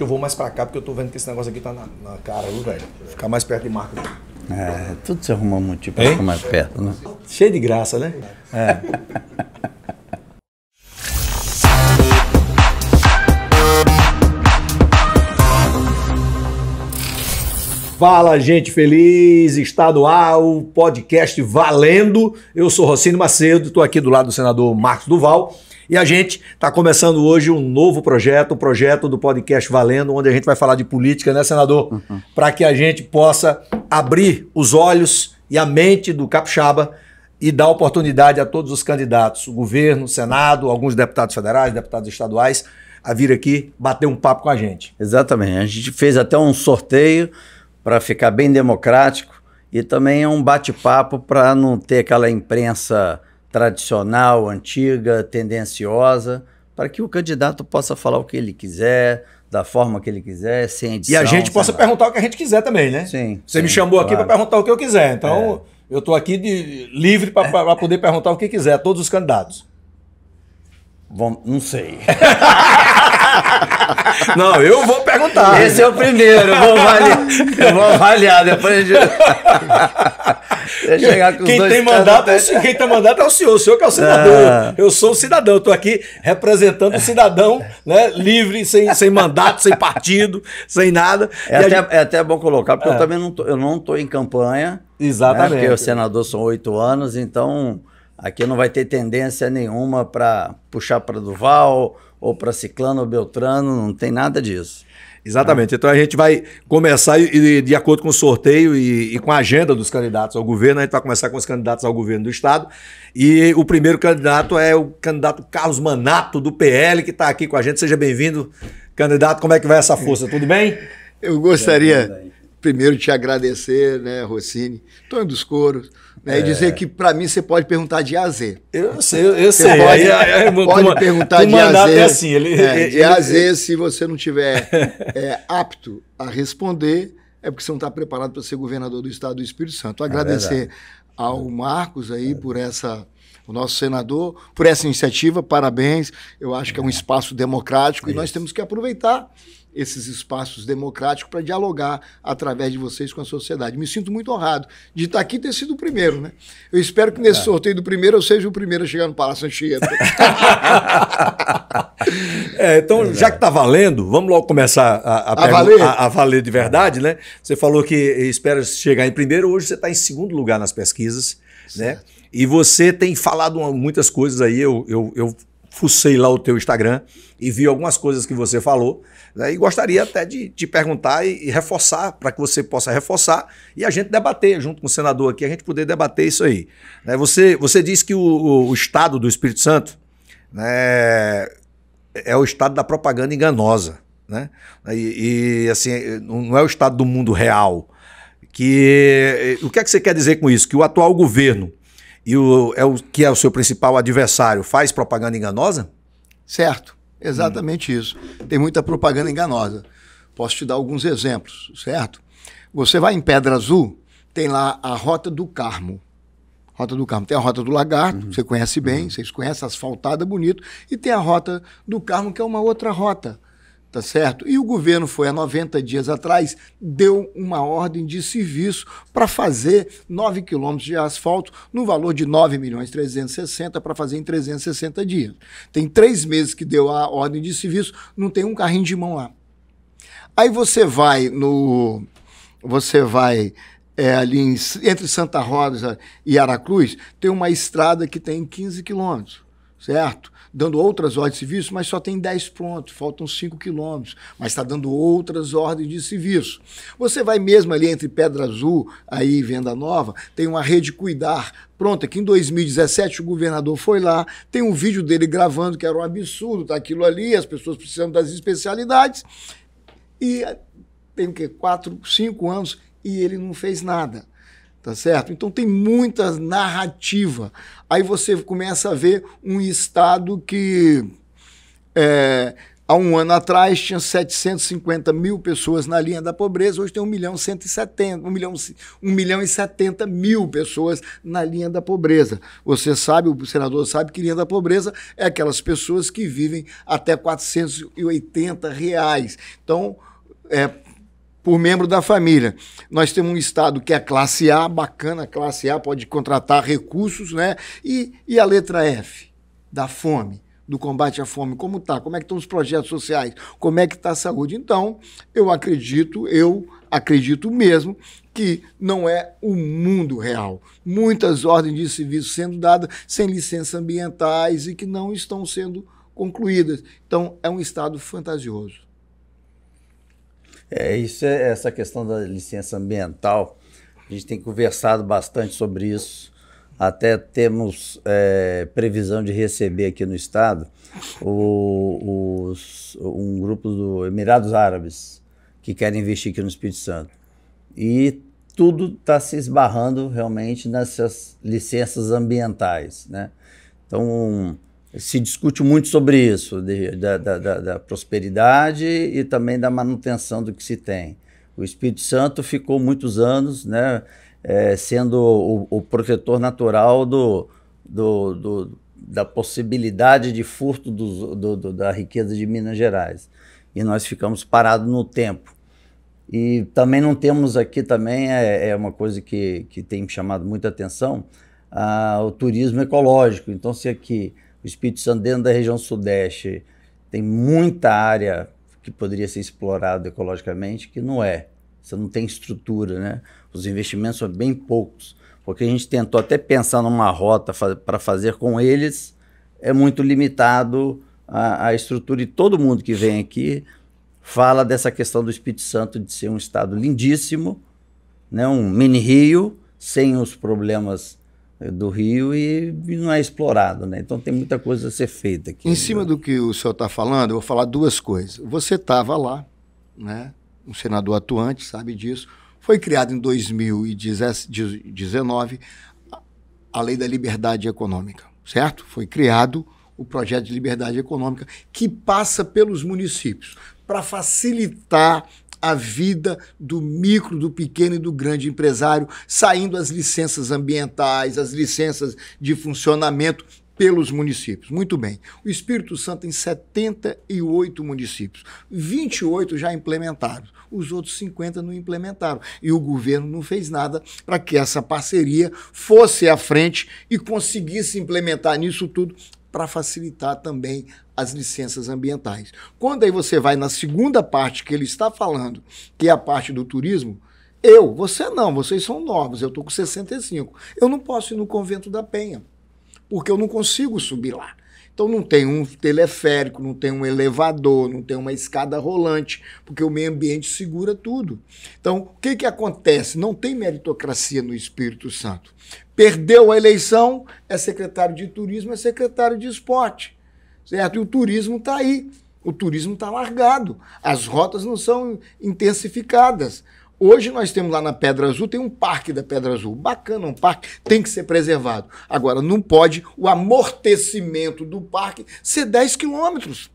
que eu vou mais para cá, porque eu tô vendo que esse negócio aqui tá na, na cara, viu, velho? Ficar mais perto de marca. É, tudo se arruma muito motivo para ficar mais perto, né? Cheio de graça, né? É. Fala, gente feliz, estadual, podcast Valendo. Eu sou Rocine Macedo, estou aqui do lado do senador Marcos Duval e a gente está começando hoje um novo projeto, o um projeto do podcast Valendo, onde a gente vai falar de política, né, senador? Uhum. Para que a gente possa abrir os olhos e a mente do capixaba e dar oportunidade a todos os candidatos, o governo, o Senado, alguns deputados federais, deputados estaduais, a vir aqui bater um papo com a gente. Exatamente. A gente fez até um sorteio para ficar bem democrático e também é um bate-papo para não ter aquela imprensa tradicional, antiga, tendenciosa, para que o candidato possa falar o que ele quiser, da forma que ele quiser, sem edição. E a gente possa nada. perguntar o que a gente quiser também, né? Sim. Você sim, me chamou claro. aqui para perguntar o que eu quiser, então é. eu estou aqui de, livre para poder perguntar o que quiser a todos os candidatos. Vom, não sei. Não, eu vou perguntar. Esse é o primeiro, eu vou avaliar. Eu vou avaliar depois quem, tem mandato, é, quem tem mandato é o senhor, o senhor que é o senador. Ah. Eu sou o cidadão, estou aqui representando o cidadão, né, livre, sem, sem mandato, sem partido, sem nada. É, até, gente... é até, bom colocar, porque é. eu também não tô, eu não estou em campanha. Né, Exatamente. Né, porque o senador são oito anos, então aqui não vai ter tendência nenhuma para puxar para Duval ou para Ciclano ou Beltrano, não tem nada disso. Exatamente. Né? Então a gente vai começar, e, de acordo com o sorteio e, e, com a agenda dos candidatos ao governo, a gente vai começar com os candidatos ao governo do Estado. E o primeiro candidato é o candidato Carlos Manato, do PL, que está aqui com a gente. Seja bem-vindo, candidato. Como é que vai essa força? Tudo bem? Eu gostaria, primeiro, de te agradecer, né, Rossini, Tonho dos Coros né? É. E dizer que para mim você pode perguntar de A Z. Eu sei, eu sei. pode, pode uma, perguntar de A Z. Assim, é assim, ele, de ele, a Z, se você não tiver é, apto a responder, é porque você não está preparado para ser governador do Estado do Espírito Santo. É Agradecer ao é. Marcos aí é. por essa o nosso senador, por essa iniciativa. Parabéns. Eu acho que é um espaço democrático e nós temos que aproveitar esses espaços democráticos para dialogar através de vocês com a sociedade. Me sinto muito honrado de estar tá aqui e ter sido o primeiro, né? Eu espero que nesse é. sorteio do primeiro eu seja o primeiro a chegar no Palácio Anchieta. é, então, já que está valendo, vamos logo começar a, a, a, valer. a, valer. de verdade, né? Você falou que espera chegar em primeiro, hoje você está em segundo lugar nas pesquisas, né? certo. né? E você tem falado muitas coisas aí, eu, eu, eu fucei lá o teu Instagram e vi algumas coisas que você falou. Né? E gostaria até de te perguntar e, e reforçar, para que você possa reforçar e a gente debater junto com o senador aqui, a gente poder debater isso aí. Né? Você, você disse que o, o, Estado do Espírito Santo né, é o Estado da propaganda enganosa. Né? E, e assim, não é o Estado do mundo real. Que, o que é que você quer dizer com isso? Que o atual governo e o, é o que é o seu principal adversário faz propaganda enganosa? Certo. Exatamente hum. isso. Tem muita propaganda enganosa. Posso te dar alguns exemplos, certo? Você vai em Pedra Azul, tem lá a Rota do Carmo. Rota do Carmo. Tem a Rota do Lagarto, uhum. você conhece bem, uhum. vocês conhecem, asfaltada, bonito. E tem a Rota do Carmo, que é uma outra rota tá certo? E o governo foi há 90 dias atrás, deu uma ordem de serviço para fazer 9 quilômetros de asfalto no valor de 9 milhões 360 para fazer em 360 dias. Tem três meses que deu a ordem de serviço, não tem um carrinho de mão lá. Aí você vai no. Você vai é, ali em, entre Santa Rosa e Aracruz, tem uma estrada que tem 15 quilômetros, certo? dando outras ordens de serviço, mas só tem 10 prontos, faltam 5 quilômetros, mas está dando outras ordens de serviço. Você vai mesmo ali entre Pedra Azul aí Venda Nova, tem uma rede Cuidar pronta, que em 2017 o governador foi lá, tem um vídeo dele gravando que era um absurdo, tá aquilo ali, as pessoas precisando das especialidades, e tem o quê? Quatro, cinco anos, e ele não fez nada tá certo? Então tem muita narrativa. Aí você começa a ver um estado que é, há um ano atrás tinha 750 mil pessoas na linha da pobreza, hoje tem 1 milhão 170, 1 milhão, 1 milhão e 70 mil pessoas na linha da pobreza. Você sabe, o senador sabe que linha da pobreza é aquelas pessoas que vivem até 480 reais. Então, é, por membro da família. Nós temos um Estado que é classe A, bacana, classe A, pode contratar recursos, né? E, e a letra F, da fome, do combate à fome, como está? Como é que estão os projetos sociais? Como é que está a saúde? Então, eu acredito, eu acredito mesmo que não é o mundo real. Muitas ordens de serviço sendo dadas sem licenças ambientais e que não estão sendo concluídas. Então, é um Estado fantasioso. É, isso é essa questão da licença ambiental. A gente tem conversado bastante sobre isso. Até temos é, previsão de receber aqui no estado o, os, um grupo do Emirados Árabes que querem investir aqui no Espírito Santo. E tudo está se esbarrando realmente nessas licenças ambientais, né? Então, se discute muito sobre isso, de, da, da, da, prosperidade e também da manutenção do que se tem. O Espírito Santo ficou muitos anos né, é, sendo o, o, protetor natural do, do, do, da possibilidade de furto do, da riqueza de Minas Gerais. E nós ficamos parados no tempo. E também não temos aqui, também é, é uma coisa que, que tem chamado muita atenção, o turismo ecológico. Então, se aqui o Espírito Santo, dentro da região sudeste, tem muita área que poderia ser explorada ecologicamente que não é. Você não tem estrutura, né? Os investimentos são bem poucos. Porque a gente tentou até pensar numa rota para fazer com eles, é muito limitado a, a estrutura. E todo mundo que vem aqui fala dessa questão do Espírito Santo de ser um estado lindíssimo, né? um mini Rio, sem os problemas do Rio e, não é explorado, né? Então tem muita coisa a ser feita aqui. Em cima do que o senhor está falando, eu vou falar duas coisas. Você estava lá, né? Um senador atuante sabe disso. Foi criado em 2019 a Lei da Liberdade Econômica, certo? Foi criado o projeto de liberdade econômica que passa pelos municípios para facilitar a vida do micro, do pequeno e do grande empresário, saindo as licenças ambientais, as licenças de funcionamento pelos municípios. Muito bem. O Espírito Santo tem 78 municípios. 28 já implementaram. Os outros 50 não implementaram. E o governo não fez nada para que essa parceria fosse à frente e conseguisse implementar nisso tudo para facilitar também as licenças ambientais. Quando aí você vai na segunda parte que ele está falando, que é a parte do turismo, eu, você não, vocês são novos, eu estou com 65. Eu não posso ir no convento da Penha, porque eu não consigo subir lá. Então não tem um teleférico, não tem um elevador, não tem uma escada rolante, porque o meio ambiente segura tudo. Então, o que, que acontece? Não tem meritocracia no Espírito Santo. Perdeu a eleição, é secretário de turismo, é secretário de esporte. Certo? E o turismo está aí. O turismo está largado. As rotas não são intensificadas. Hoje nós temos lá na Pedra Azul, tem um parque da Pedra Azul. Bacana, um parque, tem que ser preservado. Agora, não pode o amortecimento do parque ser 10 quilômetros.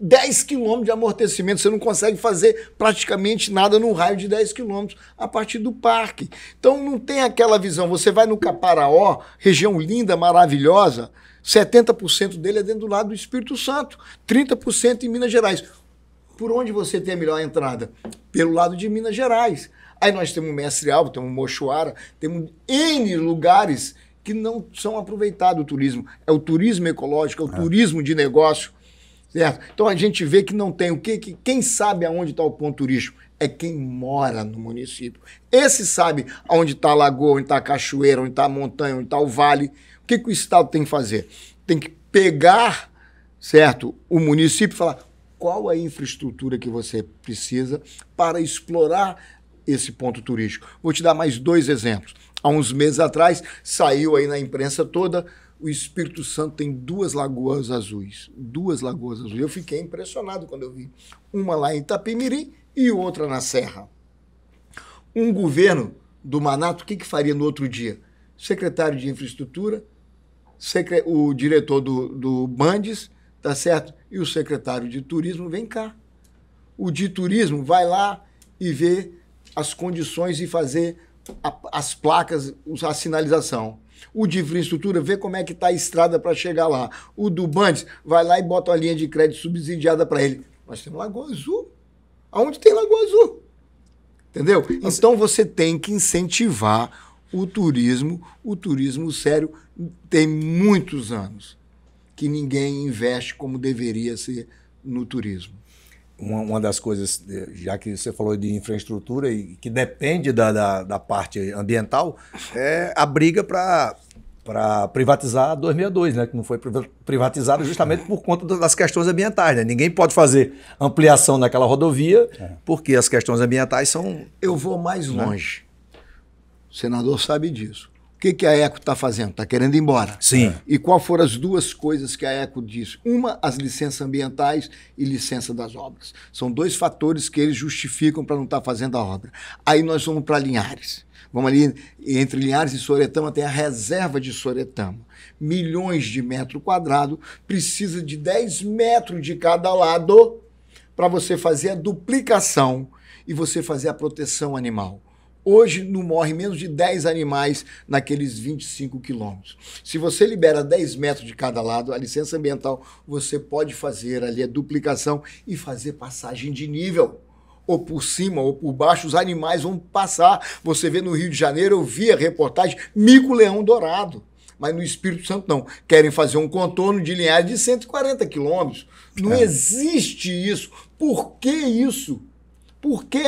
10 quilômetros de amortecimento, você não consegue fazer praticamente nada num raio de 10 quilômetros a partir do parque. Então não tem aquela visão. Você vai no Caparaó, região linda, maravilhosa, 70% dele é dentro do lado do Espírito Santo, 30% em Minas Gerais. Por onde você tem a melhor entrada? Pelo lado de Minas Gerais. Aí nós temos Mestre Alvo, temos Mochoara, temos N lugares que não são aproveitados o turismo. É o turismo ecológico, é o é. turismo de negócio, certo? Então a gente vê que não tem o quê? que quem sabe aonde está o ponto turístico é quem mora no município. Esse sabe aonde está a lagoa, onde está a cachoeira, onde está a montanha, onde está o vale. O que, que o Estado tem que fazer? Tem que pegar, certo, o município e falar qual a infraestrutura que você precisa para explorar esse ponto turístico. Vou te dar mais dois exemplos. Há uns meses atrás, saiu aí na imprensa toda o Espírito Santo tem duas lagoas azuis. Duas lagoas azuis. Eu fiquei impressionado quando eu vi. Uma lá em Itapimirim e outra na Serra. Um governo do Manato, o que, que faria no outro dia? Secretário de Infraestrutura, o diretor do, do Bandes tá certo? E o secretário de turismo vem cá. O de turismo vai lá e vê as condições e fazer a, as placas, a sinalização. O de infraestrutura vê como é que está a estrada para chegar lá. O do Bandes vai lá e bota uma linha de crédito subsidiada para ele. Nós temos Lagoa Azul. Aonde tem Lagoa Azul? Entendeu? Então você tem que incentivar o turismo, o turismo sério tem muitos anos que ninguém investe como deveria ser no turismo. Uma, uma das coisas, eh, já que você falou de infraestrutura e que depende da, da, da parte ambiental, é a briga para privatizar a 262, né, que não foi privatizada justamente por conta das questões ambientais. Né? Ninguém pode fazer ampliação naquela rodovia é. porque as questões ambientais são. Eu vou mais né? longe. O senador sabe disso que, é que a ECO está fazendo? Está querendo ir embora. Sim. E qual foram as duas coisas que a ECO disse? Uma, as licenças ambientais e licença das obras. São dois fatores que eles justificam para não estar tá fazendo a obra. Aí nós vamos para Linhares. Vamos ali, entre Linhares e Soretama tem a reserva de Soretama. Milhões de metro quadrado precisa de 10 metros de cada lado para você fazer a duplicação e você fazer a proteção animal. Hoje não morre menos de 10 animais naqueles 25 quilômetros. Se você libera 10 metros de cada lado, a licença ambiental, você pode fazer ali a duplicação e fazer passagem de nível ou por cima ou por baixo, os animais vão passar. Você vê no Rio de Janeiro, eu vi a reportagem, mico-leão dourado. Mas no Espírito Santo não. Querem fazer um contorno de linhagem de 140 quilômetros. Não é. existe isso. Por que isso? Por que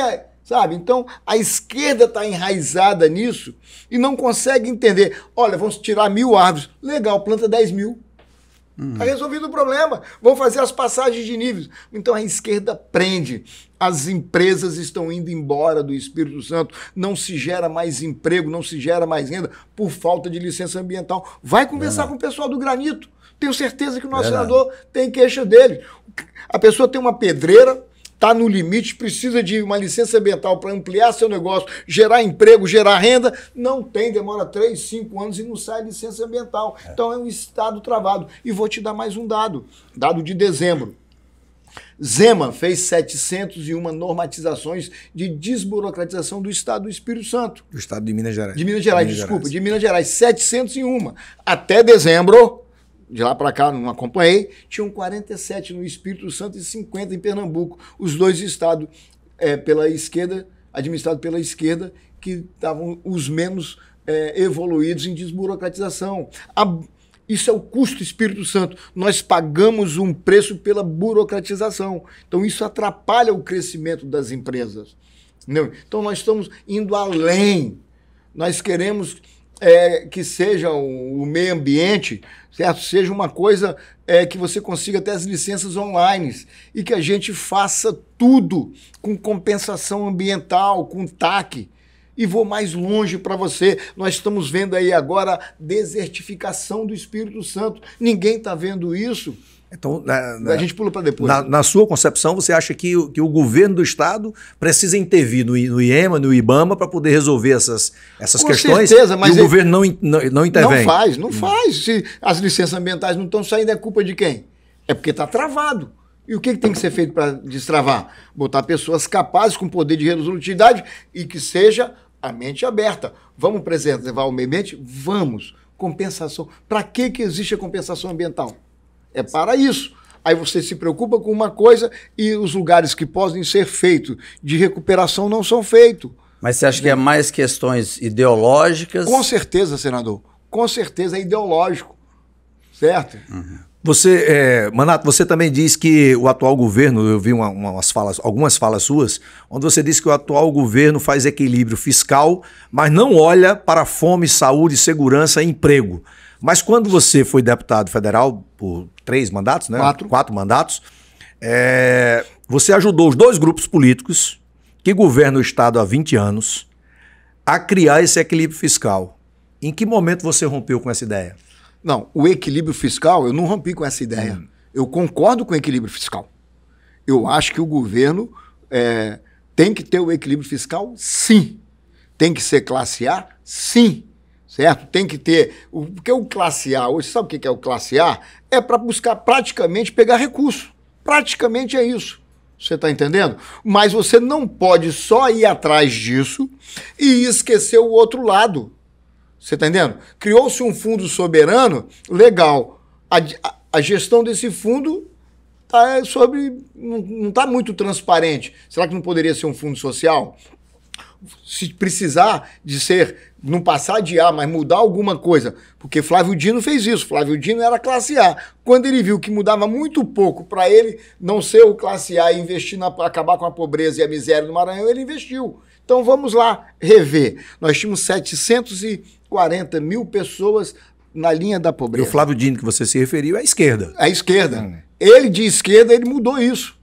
sabe? Então a esquerda está enraizada nisso e não consegue entender. Olha, vamos tirar mil árvores. Legal, planta 10 mil. Está uhum. resolvido o problema. Vão fazer as passagens de níveis. Então a esquerda prende. As empresas estão indo embora do Espírito Santo. Não se gera mais emprego, não se gera mais renda por falta de licença ambiental. Vai conversar é. com o pessoal do granito. Tenho certeza que o nosso é. senador tem queixa dele. A pessoa tem uma pedreira, está no limite, precisa de uma licença ambiental para ampliar seu negócio, gerar emprego, gerar renda, não tem, demora 3, 5 anos e não sai licença ambiental. É. Então é um estado travado. E vou te dar mais um dado, dado de dezembro. Zema fez 701 normatizações de desburocratização do Estado do Espírito Santo. Do Estado de Minas Gerais. De Minas Gerais, de Minas desculpa, Gerais. de Minas Gerais, 701. Até dezembro, de lá para cá não acompanhei, tinham 47 no Espírito Santo e 50 em Pernambuco, os dois estados é, pela esquerda, administrados pela esquerda, que estavam os menos é, evoluídos em desburocratização. A, isso é o custo Espírito Santo. Nós pagamos um preço pela burocratização. Então isso atrapalha o crescimento das empresas. Entendeu? Então nós estamos indo além. Nós queremos é, que seja o, o meio ambiente certo? Seja uma coisa é, que você consiga até as licenças online e que a gente faça tudo com compensação ambiental, com TAC. E vou mais longe para você. Nós estamos vendo aí agora desertificação do Espírito Santo. Ninguém está vendo isso. Então, na, né, na, né, a gente pula para depois. Na, né? na, sua concepção, você acha que, o, que o governo do Estado precisa intervir no, no IEMA, no IBAMA, para poder resolver essas, essas Com questões? Certeza, mas e o é- governo não, não, não intervém. Não faz, não hum. faz. Se as licenças ambientais não estão saindo, é culpa de quem? É porque está travado. E o que, que, tem que ser feito para destravar? Botar pessoas capazes, com poder de resolutividade e que seja a mente aberta. Vamos preservar o meio ambiente? Vamos. Compensação. Para que, que existe a compensação ambiental? É para isso. Aí você se preocupa com uma coisa e os lugares que podem ser feitos de recuperação não são feitos. Mas você acha que é mais questões ideológicas? Com certeza, senador. Com certeza é ideológico. Certo? Uhum. Você, é, Manato, você também diz que o atual governo, eu vi uma, umas falas, algumas falas suas, onde você diz que o atual governo faz equilíbrio fiscal, mas não olha para fome, saúde, segurança e emprego. Mas quando você foi deputado federal por três mandatos, né? Quatro. Quatro mandatos. É, você ajudou os dois grupos políticos que governam o Estado há 20 anos a criar esse equilíbrio fiscal. Em que momento você rompeu com essa ideia? Não, o equilíbrio fiscal, eu não rompi com essa ideia. Hum. Eu concordo com o equilíbrio fiscal. Eu acho que o governo é, tem que ter o equilíbrio fiscal, sim. Tem que ser classe A, sim certo? Tem que ter. O, porque o classe A, hoje, sabe o que é o classe A? É para buscar praticamente pegar recurso. Praticamente é isso. Você está entendendo? Mas você não pode só ir atrás disso e esquecer o outro lado. Você está entendendo? Criou-se um fundo soberano, legal. A, a, a gestão desse fundo tá é sobre. não está muito transparente. Será que não poderia ser um fundo social? Se precisar de ser não passar de A, mas mudar alguma coisa. Porque Flávio Dino fez isso. Flávio Dino era classe A. Quando ele viu que mudava muito pouco para ele não ser o classe A e investir na acabar com a pobreza e a miséria no Maranhão, ele investiu. Então vamos lá rever. Nós tínhamos 740 mil pessoas na linha da pobreza. E o Flávio Dino que você se referiu é à esquerda. À esquerda. Ele de esquerda, ele mudou isso.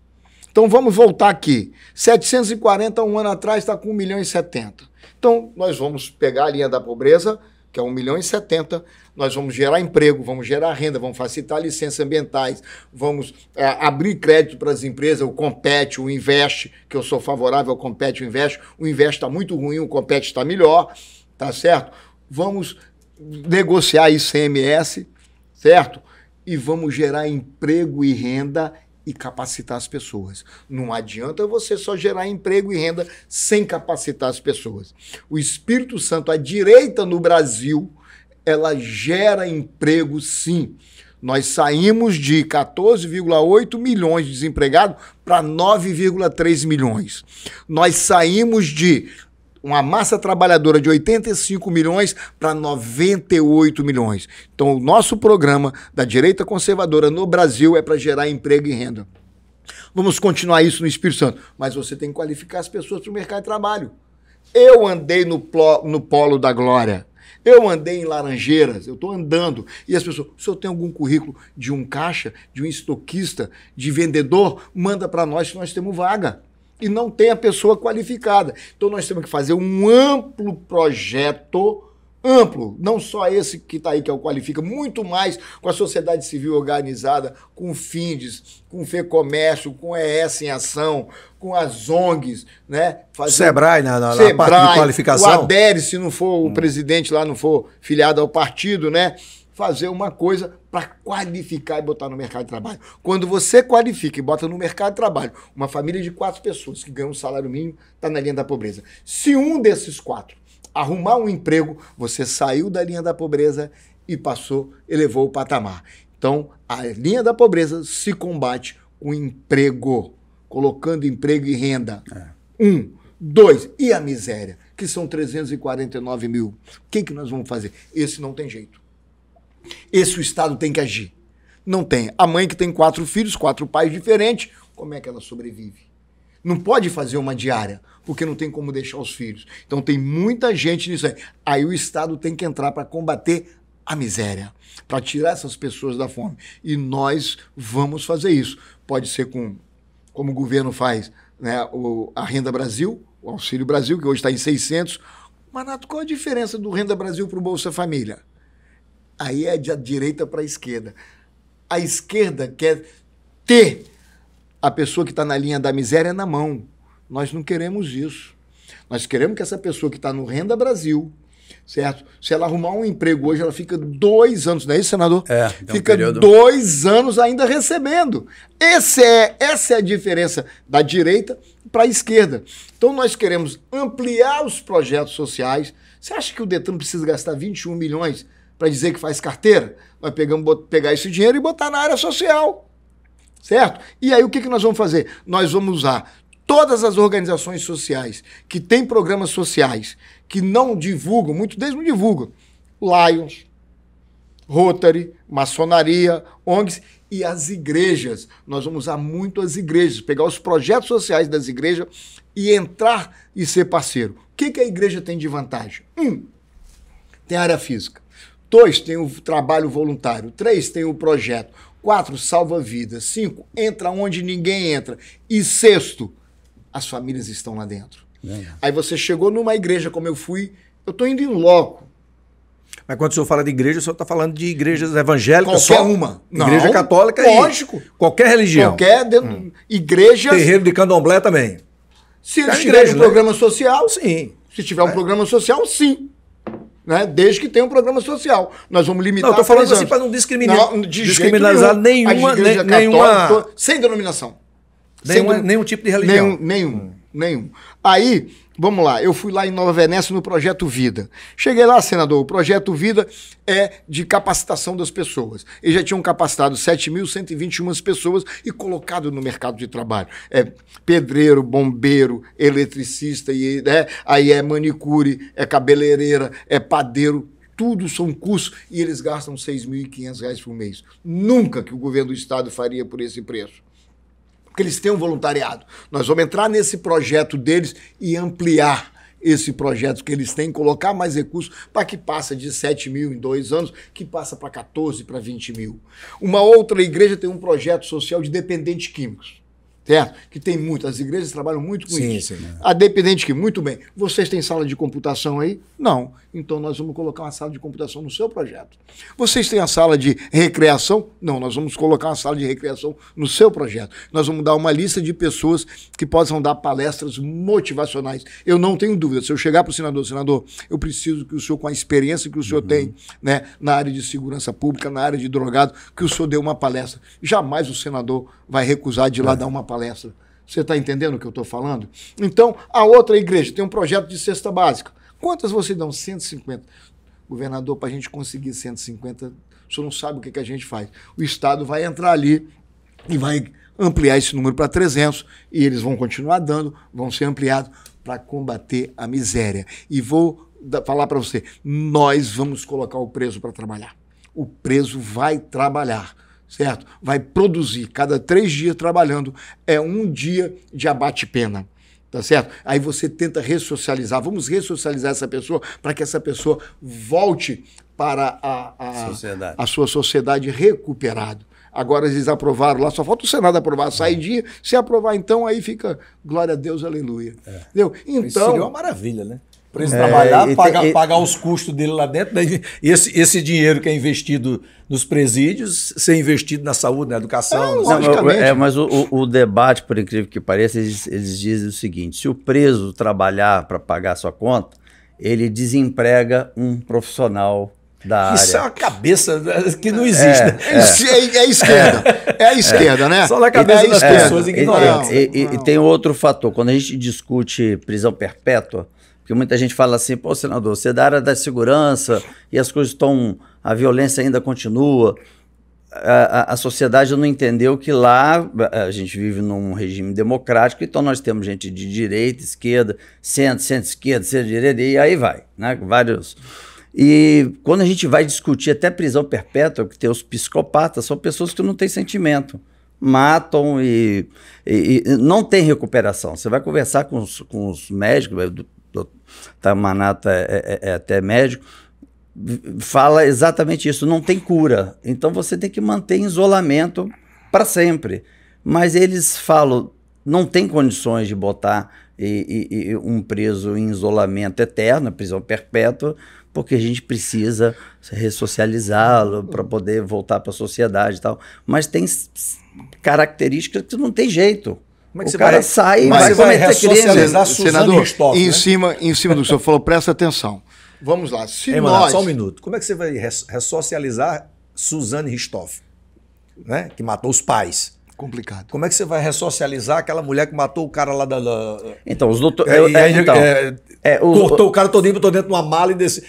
Então vamos voltar aqui. 740, um ano atrás, está com 1 milhão e 70. Então, nós vamos pegar a linha da pobreza, que é 1 milhão e 70, nós vamos gerar emprego, vamos gerar renda, vamos facilitar licenças ambientais, vamos é, abrir crédito para as empresas, o Compete, o Invest, que eu sou favorável ao Compete, o Invest. O Invest está muito ruim, o Compete está melhor, tá certo? Vamos negociar ICMS, certo? E vamos gerar emprego e renda e capacitar as pessoas. Não adianta você só gerar emprego e renda sem capacitar as pessoas. O Espírito Santo, a direita no Brasil, ela gera emprego sim. Nós saímos de 14,8 milhões de desempregados para 9,3 milhões. Nós saímos de uma massa trabalhadora de 85 milhões para 98 milhões. Então, o nosso programa da direita conservadora no Brasil é para gerar emprego e renda. Vamos continuar isso no Espírito Santo, mas você tem que qualificar as pessoas para o mercado de trabalho. Eu andei no, plo, no polo da glória. Eu andei em Laranjeiras, eu estou andando. E as pessoas, se eu tenho algum currículo de um caixa, de um estoquista, de vendedor, manda para nós que nós temos vaga e não tem a pessoa qualificada. Então nós temos que fazer um amplo projeto amplo, não só esse que está aí, que é o Qualifica, muito mais com a sociedade civil organizada, com o FINDES, com o FEComércio, com o ES em ação, com as ONGs, né? Fazer Sebrae, na, na, Sebrae, parte de qualificação. O ADERE, se não for o hum. presidente lá, não for filiado ao partido, né? fazer uma coisa para qualificar e botar no mercado de trabalho. Quando você qualifica e bota no mercado de trabalho uma família de quatro pessoas que ganha um salário mínimo, está na linha da pobreza. Se um desses quatro arrumar um emprego, você saiu da linha da pobreza e passou, elevou o patamar. Então, a linha da pobreza se combate com emprego, colocando emprego e renda. É. Um. Dois, e a miséria, que são 349 mil. O que, que nós vamos fazer? Esse não tem jeito. Esse é o Estado tem que agir. Não tem. A mãe que tem quatro filhos, quatro pais diferentes, como é que ela sobrevive? Não pode fazer uma diária, porque não tem como deixar os filhos. Então tem muita gente nisso aí. Aí o Estado tem que entrar para combater a miséria, para tirar essas pessoas da fome. E nós vamos fazer isso. Pode ser com, como o governo faz, né, o, a Renda Brasil, o Auxílio Brasil, que hoje está em 600. Manato, qual a diferença do Renda Brasil para o Bolsa Família? Aí é de direita para a esquerda. A esquerda quer ter a pessoa que está na linha da miséria na mão. Nós não queremos isso. Nós queremos que essa pessoa que está no Renda Brasil, certo? Se ela arrumar um emprego hoje, ela fica dois anos, não é isso, senador? É, é fica dois anos ainda recebendo. Esse é, essa é a diferença da direita para a esquerda. Então nós queremos ampliar os projetos sociais. Você acha que o Detran precisa gastar 21 milhões? para dizer que faz carteira? Nós pegamos pegar esse dinheiro e botar na área social. Certo? E aí o que, que nós vamos fazer? Nós vamos usar todas as organizações sociais que têm programas sociais, que não divulgam, muito deles não divulgam, Lions, Rotary, maçonaria, ONGs e as igrejas. Nós vamos usar muito as igrejas, pegar os projetos sociais das igrejas e entrar e ser parceiro. O que, que a igreja tem de vantagem? Um, tem área física. Dois, tem o trabalho voluntário. Três, tem o projeto. Quatro, salva vidas. Cinco, entra onde ninguém entra. E sexto, as famílias estão lá dentro. É. Aí você chegou numa igreja como eu fui, eu estou indo em loco. Mas quando o senhor fala de igreja, o senhor está falando de igrejas evangélicas qualquer só? uma. Igreja Não, católica lógico. e... Qualquer religião. Qualquer hum. igreja... Terreiro de candomblé também. Se tiver tiverem um né? programa social, sim. Se tiver um é. programa social, sim né? Desde que tenha um programa social. Nós vamos limitar. Não, estou falando assim para não discriminar. Não, de discriminalizar nenhuma, ne, né, nenhuma. sem denominação. Nenhuma, sem nenhum tipo de religião. Nenhum. Nenhum. nenhum. Aí, Vamos lá, eu fui lá em Nova Venécia no Projeto Vida. Cheguei lá, senador, o Projeto Vida é de capacitação das pessoas. Eles já tinham capacitado 7.121 pessoas e colocado no mercado de trabalho. É pedreiro, bombeiro, eletricista, e, né? aí é manicure, é cabeleireira, é padeiro, tudo são custos e eles gastam R$ 6.500 por mês. Nunca que o governo do estado faria por esse preço porque eles têm um voluntariado. Nós vamos entrar nesse projeto deles e ampliar esse projeto que eles têm, colocar mais recursos para que passe de 7 mil em dois anos, que passa para 14, para 20 mil. Uma outra igreja tem um projeto social de dependentes químicos. Certo? Que tem muito, as igrejas trabalham muito com sim, isso. Sim, né? A ah, dependente que, muito bem, vocês têm sala de computação aí? Não. Então nós vamos colocar uma sala de computação no seu projeto. Vocês têm a sala de recreação? Não, nós vamos colocar uma sala de recreação no seu projeto. Nós vamos dar uma lista de pessoas que possam dar palestras motivacionais. Eu não tenho dúvida, se eu chegar para o senador, senador, eu preciso que o senhor, com a experiência que o senhor uhum. tem né, na área de segurança pública, na área de drogado, que o senhor dê uma palestra. Jamais o senador vai recusar de ir lá é. dar uma palestra. Você está entendendo o que eu estou falando? Então, a outra igreja tem um projeto de cesta básica. Quantas você dão? 150. Governador, para a gente conseguir 150, o senhor não sabe o que, que a gente faz. O Estado vai entrar ali e vai ampliar esse número para 300 e eles vão continuar dando, vão ser ampliados para combater a miséria. E vou falar para você, nós vamos colocar o preso para trabalhar. O preso vai trabalhar certo? Vai produzir cada três dias trabalhando, é um dia de abate-pena. Tá certo? Aí você tenta ressocializar. Vamos ressocializar essa pessoa para que essa pessoa volte para a, a, sociedade. a sua sociedade recuperado. Agora eles aprovaram lá, só falta o Senado aprovar, sai é. dia. Se aprovar, então, aí fica glória a Deus, aleluia. É. Entendeu? Então. Isso seria então uma maravilha, né? Para eles é, trabalhar, e, pagar, e, pagar os custos dele lá dentro. Né? Esse, esse dinheiro que é investido nos presídios, ser investido na saúde, na educação. É, não, é mas o, o, debate, por incrível que pareça, eles, eles dizem o seguinte: se o preso trabalhar para pagar sua conta, ele desemprega um profissional da Isso área. é uma cabeça né, que não existe. É, né? é. é, é esquerda. É, a esquerda, né? Só na é cabeça das pessoas é, ignorantes. E, e, e, tem outro fator. Quando a gente discute prisão perpétua, que muita gente fala assim, pô, senador, você é da área da segurança e as coisas estão. a violência ainda continua. A, a, a, sociedade não entendeu que lá eh, a gente vive num regime democrático, então nós temos gente de direita, esquerda, centro, centro-esquerda, centro-direita, e aí vai, né? Vários. E quando a gente vai discutir até prisão perpétua, que tem os psicopatas, são pessoas que não têm sentimento, matam e, e, e não tem recuperação. Você vai conversar com os, com os médicos, Tamanata é, é, é até médico, fala exatamente isso: não tem cura. Então você tem que manter isolamento para sempre. Mas eles falam, não tem condições de botar e, e, e um preso em isolamento eterno, prisão perpétua, porque a gente precisa ressocializá-lo para poder voltar para a sociedade e tal. Mas tem características que não tem jeito. Como é que o você cara vai... sai e vai, ressocializar cometer crime? Senador, Stock, em, né? cima, em cima do senhor falou, presta atenção. Vamos lá. Se Ei, nós... Só um minuto. Como é que você vai ressocializar Suzane Ristoff, né? que matou os pais? Complicado. Como é que você vai ressocializar aquela mulher que matou o cara lá da. da... Então, os doutores. É, é, então, é, é cortou o cara todinho, botou dentro de uma mala desse,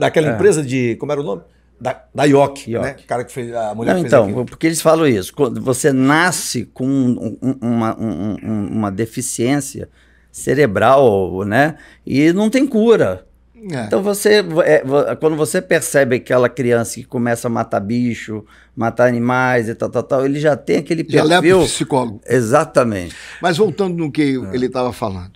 daquela é. empresa de. Como era o nome? Da, da York, York. né? O cara que fez, a mulher Não, Então, aquilo. porque eles falam isso. Quando você nasce com um, um, uma, um, uma deficiência cerebral, né? E não tem cura. É. Então você, é, quando você percebe aquela criança que começa a matar bicho, matar animais e tal, tal, tal, ele já tem aquele perfil. Já leva o psicólogo. Exatamente. Mas voltando no que é. ele estava falando,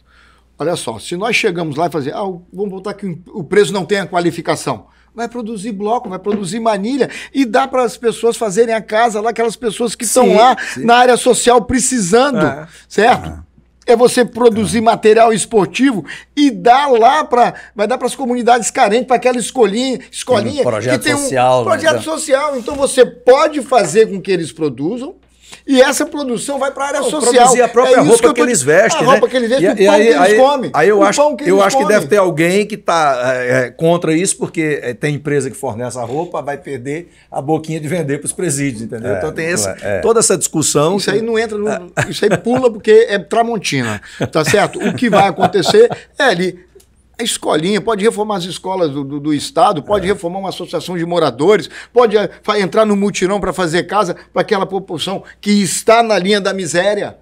olha só, se nós chegamos lá e fazer, ah, vamos botar que o preso não tem a qualificação vai produzir bloco, vai produzir manilha e dá para as pessoas fazerem a casa lá, aquelas pessoas que estão lá sim. na área social precisando, é. certo? É. É você produzir é. material esportivo e dar lá para. Vai dar para as comunidades carentes, para aquela escolinha, escolinha um projeto que tem um social, né? projeto né? social. Então você pode fazer com que eles produzam, e essa produção vai para a área não, social. Produzir a é própria é roupa que, que, eles vestem. A né? roupa que eles vestem, e, o e pão aí, que eles aí, comem. Aí eu, acho que, eu acho que deve ter alguém que está é, é, contra isso, porque é, tem empresa que fornece a roupa, vai perder a boquinha de vender para os presídios, entendeu? É, então tem esse, toda essa discussão. Isso que... aí não entra, no, isso aí pula porque é Tramontina, tá certo? O que vai acontecer é ali escolinha, pode reformar as escolas do, do, do Estado, pode é. reformar uma associação de moradores, pode eh, entrar no mutirão para fazer casa para aquela população que está na linha da miséria.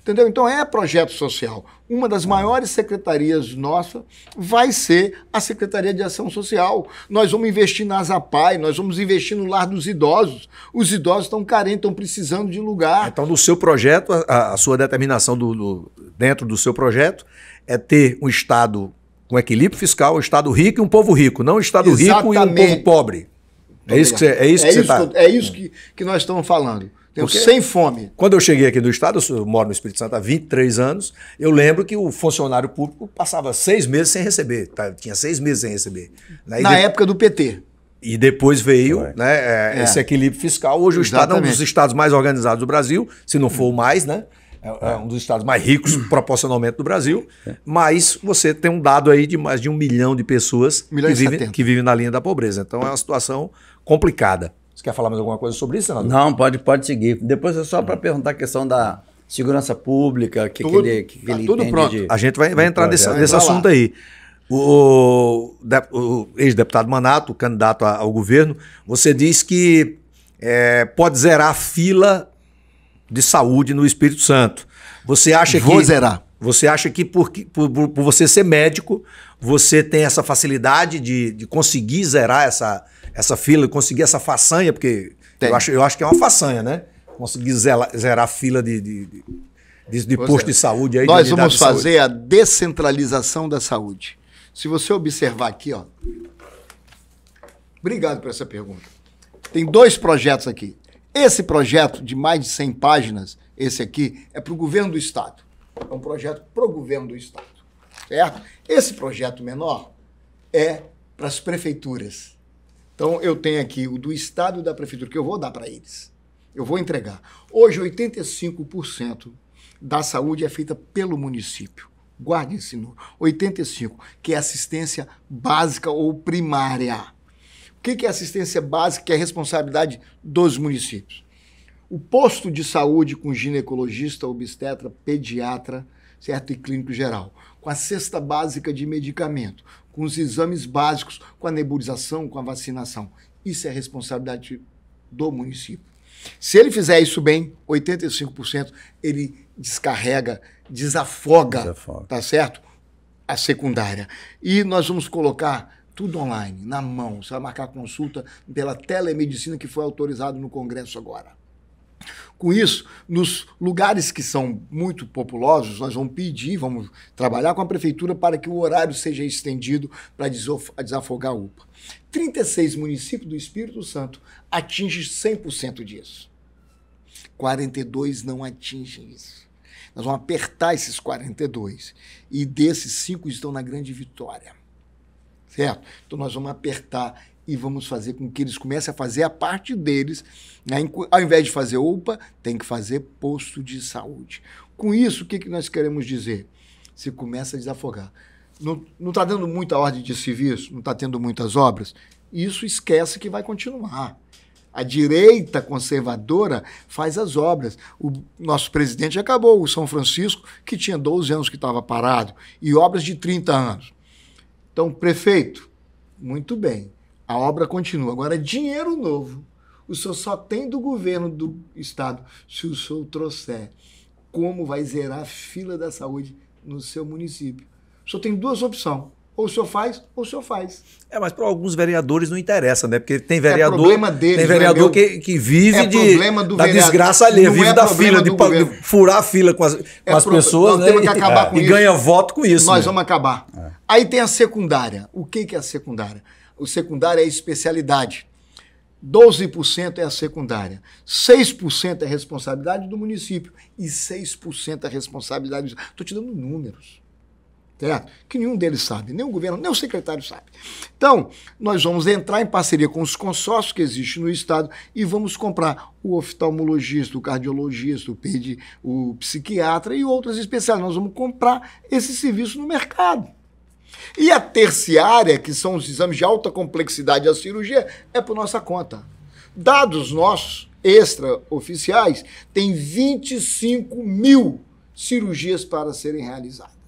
Entendeu? Então é projeto social. Uma das maiores secretarias nossa vai ser a Secretaria de Ação Social. Nós vamos investir na Azapai, nós vamos investir no lar dos idosos. Os idosos estão carentes, estão precisando de lugar. Então, no seu projeto, a, a sua determinação do, do, dentro do seu projeto é ter um Estado com equilíbrio fiscal, um Estado rico e um povo rico, não um Estado Exatamente. rico e um povo pobre. É isso, você, é isso que é você tá- É isso que, que nós estamos falando. Tenho Porque sem fome. Quando eu cheguei aqui do Estado, eu moro no Espírito Santo há 23 anos, eu lembro que o funcionário público passava seis meses sem receber. Tá? Tinha seis meses sem receber. Né? Na de... época do PT. E depois veio né, é. Né, é, esse equilíbrio fiscal. Hoje Exatamente. o Estado é um dos estados mais organizados do Brasil, se não for o mais, né? É, é, é, um dos estados mais ricos proporcionalmente do Brasil, é. mas você tem um dado aí de mais de um milhão de pessoas milhão que, vivem, que vivem na linha da pobreza. Então é uma situação complicada. Você quer falar mais alguma coisa sobre isso, senador? Não, pode, pode seguir. Depois é só para hum. perguntar a questão da segurança pública, que, tudo, que ele, que tá ele tudo pronto. De, a gente vai, vai entrar nesse, nesse assunto aí. O, o, o ex-deputado Manato, candidato ao governo, você diz que é, pode zerar a fila de saúde no Espírito Santo. Você acha Vou que. Vou zerar. Você acha que por, por, por, você ser médico, você tem essa facilidade de, de conseguir zerar essa, essa fila, conseguir essa façanha, porque eu acho, eu acho que é uma façanha, né? Conseguir zerar, zerar a fila de, de, de, de posto é. de saúde. Aí, Nós vamos fazer a descentralização da saúde. Se você observar aqui, ó. Obrigado por essa pergunta. Tem dois projetos aqui. Esse projeto de mais de 100 páginas, esse aqui, é para o governo do Estado. É um projeto para o governo do Estado, certo? Esse projeto menor é para as prefeituras. Então, eu tenho aqui o do Estado e da Prefeitura, que eu vou dar para eles. Eu vou entregar. Hoje, 85% da saúde é feita pelo município. Guarde esse número. 85%, que é assistência básica ou primária que, que é assistência básica, que é responsabilidade dos municípios? O posto de saúde com ginecologista, obstetra, pediatra, certo? E clínico geral. Com a cesta básica de medicamento, com os exames básicos, com a nebulização, com a vacinação. Isso é responsabilidade do município. Se ele fizer isso bem, 85% ele descarrega, desafoga, desafoga, tá certo? A secundária. E nós vamos colocar tudo online, na mão. Você vai marcar consulta pela telemedicina que foi autorizado no Congresso agora. Com isso, nos lugares que são muito populosos, nós vamos pedir, vamos trabalhar com a prefeitura para que o horário seja estendido para desafogar a UPA. 36 municípios do Espírito Santo atingem 100% disso. 42 não atingem isso. Nós vamos apertar esses 42. E desses, cinco estão na grande vitória certo? Então nós vamos apertar e vamos fazer com que eles comecem a fazer a parte deles. Né? Ao invés de fazer UPA, tem que fazer posto de saúde. Com isso, o que, que nós queremos dizer? Se começa a desafogar. Não está dando muita ordem de serviço, não está tendo muitas obras, isso esquece que vai continuar. A direita conservadora faz as obras. O nosso presidente acabou, o São Francisco, que tinha 12 anos que estava parado, e obras de 30 anos. Então, prefeito, muito bem, a obra continua. Agora, dinheiro novo. O senhor só tem do governo do estado se o senhor trouxer. Como vai zerar a fila da saúde no seu município? O senhor tem duas opções ou o senhor faz, ou o senhor faz. É, mas para alguns vereadores não interessa, né? Porque tem é vereador. É problema deles, tem né, vereador é que, que vive é de, da desgraça ali, vive é da fila, de, furar a fila com as, é com as pro... pessoas. né? que acabar com e, isso. ganha voto com isso. Nós mesmo. Né? vamos acabar. É. Aí tem a secundária. O que, que é a secundária? O secundário é a especialidade. 12% é a secundária, 6% é a responsabilidade do município e 6% é a responsabilidade. Estou te dando números certo? Que nenhum deles sabe, nem o governo, nem o secretário sabe. Então, nós vamos entrar em parceria com os consórcios que existem no Estado e vamos comprar o oftalmologista, o cardiologista, o, pedi, o psiquiatra e outras especialidades. Nós vamos comprar esse serviço no mercado. E a terciária, que são os exames de alta complexidade e a cirurgia, é por nossa conta. Dados nossos, extraoficiais, tem 25 mil cirurgias para serem realizadas.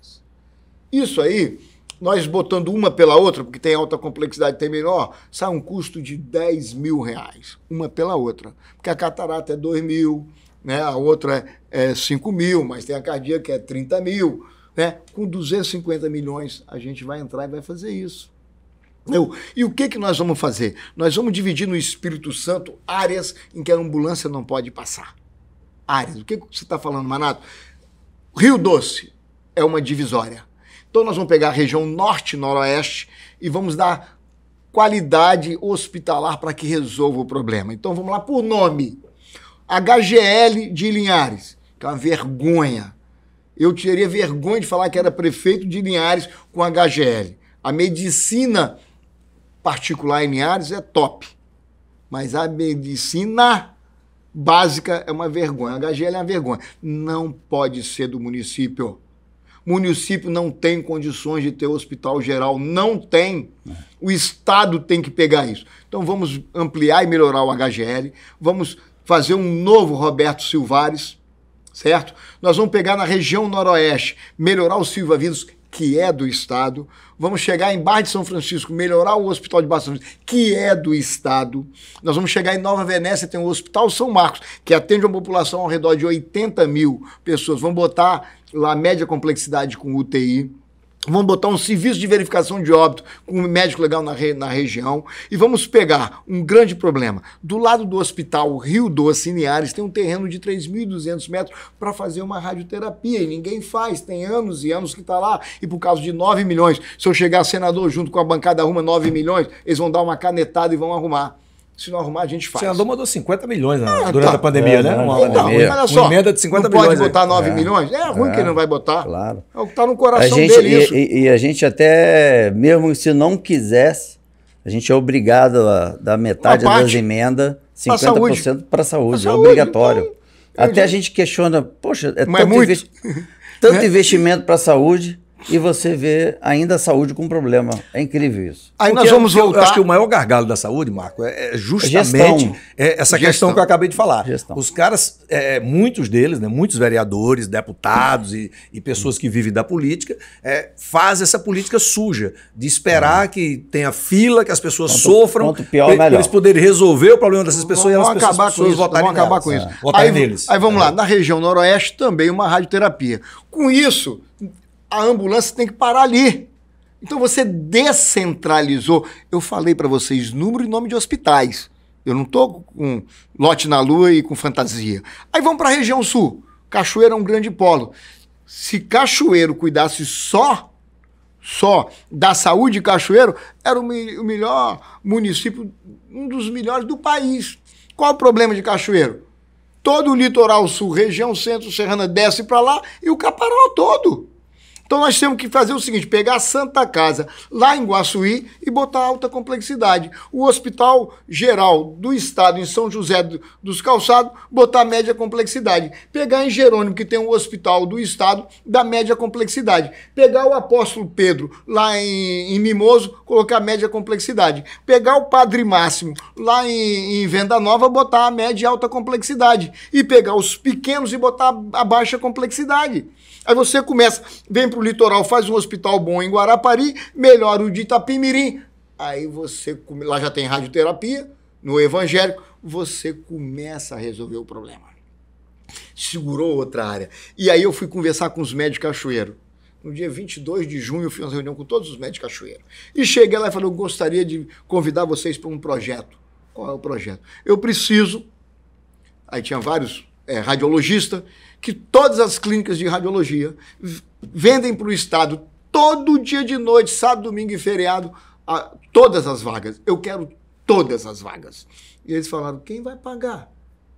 Isso aí, nós botando uma pela outra, porque tem alta complexidade, tem menor, sai um custo de 10 mil reais, uma pela outra. Porque a catarata é 2 mil, né? a outra é, 5 é mil, mas tem a cardíaca que é 30 mil. Né? Com 250 milhões, a gente vai entrar e vai fazer isso. Eu, e o que, que nós vamos fazer? Nós vamos dividir no Espírito Santo áreas em que a ambulância não pode passar. Áreas. O que, que você está falando, Manato? Rio Doce é uma divisória. Então nós vamos pegar a região norte noroeste e vamos dar qualidade hospitalar para que resolva o problema. Então vamos lá por nome. HGL de Linhares, que é uma vergonha. Eu teria vergonha de falar que era prefeito de Linhares com HGL. A medicina particular em Linhares é top, mas a medicina básica é uma vergonha. A HGL é uma vergonha. Não pode ser do município município não tem condições de ter hospital geral, não tem. O Estado tem que pegar isso. Então vamos ampliar e melhorar o HGL, vamos fazer um novo Roberto Silvares, certo? Nós vamos pegar na região noroeste, melhorar o Silva Vidos que é do Estado. Vamos chegar em Barra de São Francisco, melhorar o Hospital de Barra de São Francisco, que é do Estado. Nós vamos chegar em Nova Venécia, tem o Hospital São Marcos, que atende uma população ao redor de 80 mil pessoas. Vamos botar lá média complexidade com UTI. Vamos botar um serviço de verificação de óbito com um médico legal na, re, na região e vamos pegar um grande problema. Do lado do hospital Rio Doce, em Niares, tem um terreno de 3.200 metros para fazer uma radioterapia e ninguém faz. Tem anos e anos que está lá e por causa de 9 milhões, se eu chegar senador junto com a bancada arruma 9 milhões, eles vão dar uma canetada e vão arrumar. Se não arrumar, a gente faz. O senador mandou 50 milhões né? ah, tá. durante tá. a pandemia, né? é, né? Uma, então, pandemia. olha só. Uma emenda de 50 milhões. Pode botar 9 é. milhões? É ruim é. que ele não vai botar. Claro. É o que está no coração gente, dele. E, isso. E, e, a gente até, mesmo se não quisesse, a gente é obrigado a dar metade das emendas, 50% para a saúde. saúde. É obrigatório. Então, até a gente questiona, poxa, é Mas é tanto, investi tanto né? investimento para a saúde e você vê ainda a saúde com problema. É incrível isso. Aí Porque nós vamos eu, voltar. Eu acho que o maior gargalo da saúde, Marco, é, é justamente é essa Gestão. questão que eu acabei de falar. Gestão. Os caras, é, muitos deles, né, muitos vereadores, deputados e, e pessoas que vivem da política, é, fazem essa política suja de esperar uhum. que tenha fila, que as pessoas quanto, sofram, quanto pior, pra, melhor. eles poderem resolver o problema dessas pessoas vamos e elas acabar pessoas, com isso, votarem vamos acabar com isso. Votarem aí, neles. Aí vamos lá, é. na região noroeste também uma radioterapia. Com isso, a ambulância tem que parar ali. Então você descentralizou. Eu falei para vocês número e nome de hospitais. Eu não estou com lote na lua e com fantasia. Aí vamos para a região sul. Cachoeira é um grande polo. Se Cachoeiro cuidasse só só da saúde de Cachoeiro, era o, me o melhor município, um dos melhores do país. Qual o problema de Cachoeiro? Todo o litoral sul, região centro-serrana desce para lá e o caparó todo. Então nós temos que fazer o seguinte: pegar a Santa Casa lá em Guaçuí e botar alta complexidade. O Hospital Geral do Estado em São José dos Calçados, botar média complexidade. Pegar em Jerônimo, que tem um hospital do Estado, da média complexidade. Pegar o Apóstolo Pedro lá em, em Mimoso, colocar média complexidade. Pegar o Padre Máximo lá em, em Venda Nova, botar a média e alta complexidade. E pegar os pequenos e botar a baixa complexidade. Aí você começa, vem para o litoral, faz um hospital bom em Guarapari, melhora o de Itapimirim. Aí você, lá já tem radioterapia, no evangélico, você começa a resolver o problema. Segurou outra área. E aí eu fui conversar com os médicos cachoeiro. No dia 22 de junho, eu fiz uma reunião com todos os médicos cachoeiro. E cheguei lá e falei, eu gostaria de convidar vocês para um projeto. Qual é o projeto? Eu preciso... Aí tinha vários é, radiologistas, que todas as clínicas de radiologia vendem para o Estado todo dia de noite, sábado, domingo e feriado, todas as vagas. Eu quero todas as vagas. E eles falaram: quem vai pagar?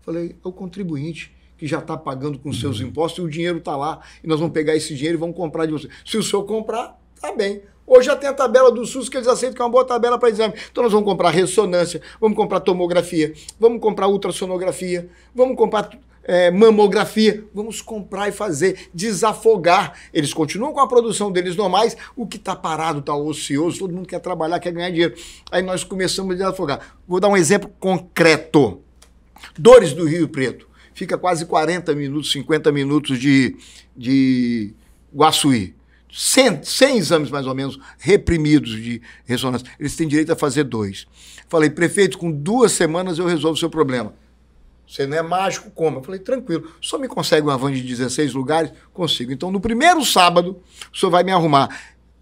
Falei: é o contribuinte que já está pagando com seus uhum. impostos e o dinheiro está lá. E nós vamos pegar esse dinheiro e vamos comprar de você. Se o senhor comprar, tá bem. Hoje já tem a tabela do SUS que eles aceitam que é uma boa tabela para exame. Então nós vamos comprar ressonância, vamos comprar tomografia, vamos comprar ultrassonografia, vamos comprar é, mamografia, vamos comprar e fazer, desafogar. Eles continuam com a produção deles normais, o que está parado, está ocioso, todo mundo quer trabalhar, quer ganhar dinheiro. Aí nós começamos a desafogar. Vou dar um exemplo concreto. Dores do Rio Preto. Fica quase 40 minutos, 50 minutos de, de Guaçuí. 100, 100 exames, mais ou menos, reprimidos de ressonância. Eles têm direito a fazer dois. Falei, prefeito, com duas semanas eu resolvo o seu problema você não é mágico, como? Eu falei, tranquilo. Só me consegue uma van de 16 lugares? Consigo. Então, no primeiro sábado, o senhor vai me arrumar.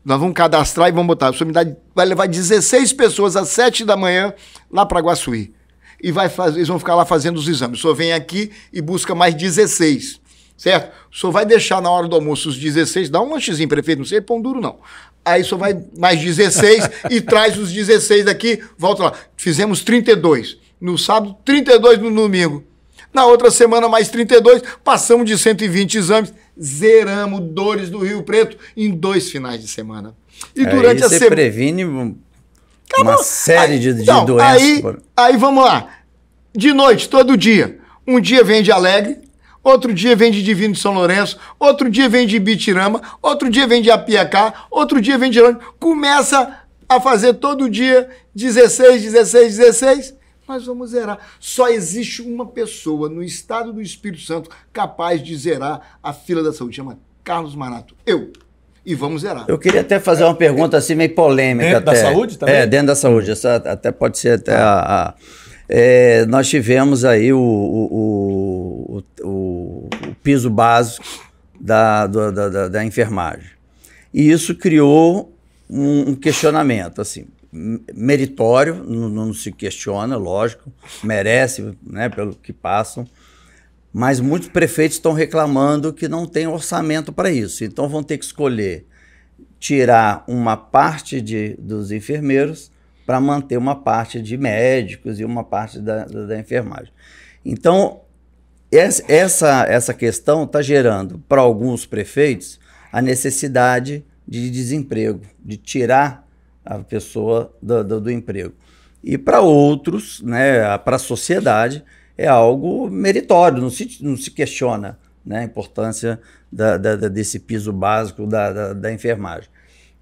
Nós vamos cadastrar e vamos botar. O senhor me dá, vai levar 16 pessoas às 7 da manhã lá para Guaçuí. E vai fazer, eles vão ficar lá fazendo os exames. O senhor vem aqui e busca mais 16. Certo? O senhor vai deixar na hora do almoço os 16, dá um lanchezinho, prefeito, não sei pão duro não. Aí o senhor vai mais 16 e traz os 16 daqui, volta lá. Fizemos 32 no sábado, 32 no domingo. Na outra semana, mais 32, passamos de 120 exames, zeramos dores do Rio Preto em dois finais de semana. E é, durante a semana. previne uma série aí, de, de então, doenças. Aí, por... aí vamos lá. De noite, todo dia. Um dia vem de Alegre, outro dia vem de Divino de São Lourenço, outro dia vem de Bitirama, outro dia vem de Apiacá, outro dia vem de Irônio. Começa a fazer todo dia 16, 16, 16. Nós vamos zerar. Só existe uma pessoa no estado do Espírito Santo capaz de zerar a fila da saúde. Chama Carlos Marato. Eu. E vamos zerar. Eu queria até fazer uma pergunta assim meio polêmica. Dentro até. da saúde também? É, dentro da saúde. Essa até pode ser até a... a... É, nós tivemos aí o, o, o, o piso básico da, da, da, da, enfermagem. E isso criou um, questionamento, assim meritório, não, não, se questiona, lógico, merece, né, pelo que passam. Mas muitos prefeitos estão reclamando que não tem orçamento para isso. Então vão ter que escolher tirar uma parte de, dos enfermeiros para manter uma parte de médicos e uma parte da, da enfermagem. Então, essa, essa questão está gerando para alguns prefeitos a necessidade de desemprego, de tirar a pessoa do, do, do emprego. E para outros, né, para a sociedade, é algo meritório, não se, não se questiona né, a importância da, da, desse piso básico da, da, da enfermagem.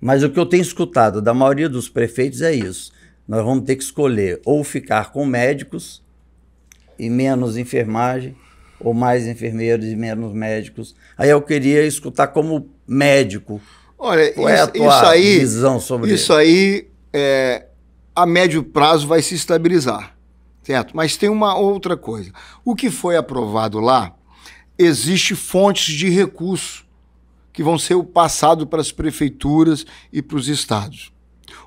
Mas o que eu tenho escutado da maioria dos prefeitos é isso. Nós vamos ter que escolher ou ficar com médicos e menos enfermagem, ou mais enfermeiros e menos médicos. Aí eu queria escutar como médico Olha, Qual é isso, é isso aí, visão sobre isso? Ele? aí, é, a médio prazo, vai se estabilizar, certo? Mas tem uma outra coisa. O que foi aprovado lá, existe fontes de recurso que vão ser passado para as prefeituras e para os estados.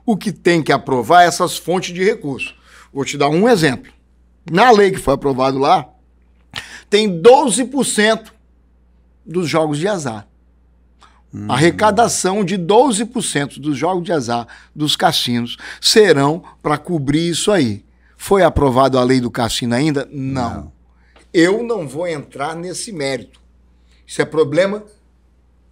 O que tem que aprovar é essas fontes de recurso. Vou te dar um exemplo. Na lei que foi aprovado lá, tem 12% dos jogos de azar. A hum. Arrecadação de 12% dos jogos de azar dos cassinos serão para cobrir isso aí. Foi aprovada a lei do cassino ainda? Não. não. Eu não vou entrar nesse mérito. Isso é problema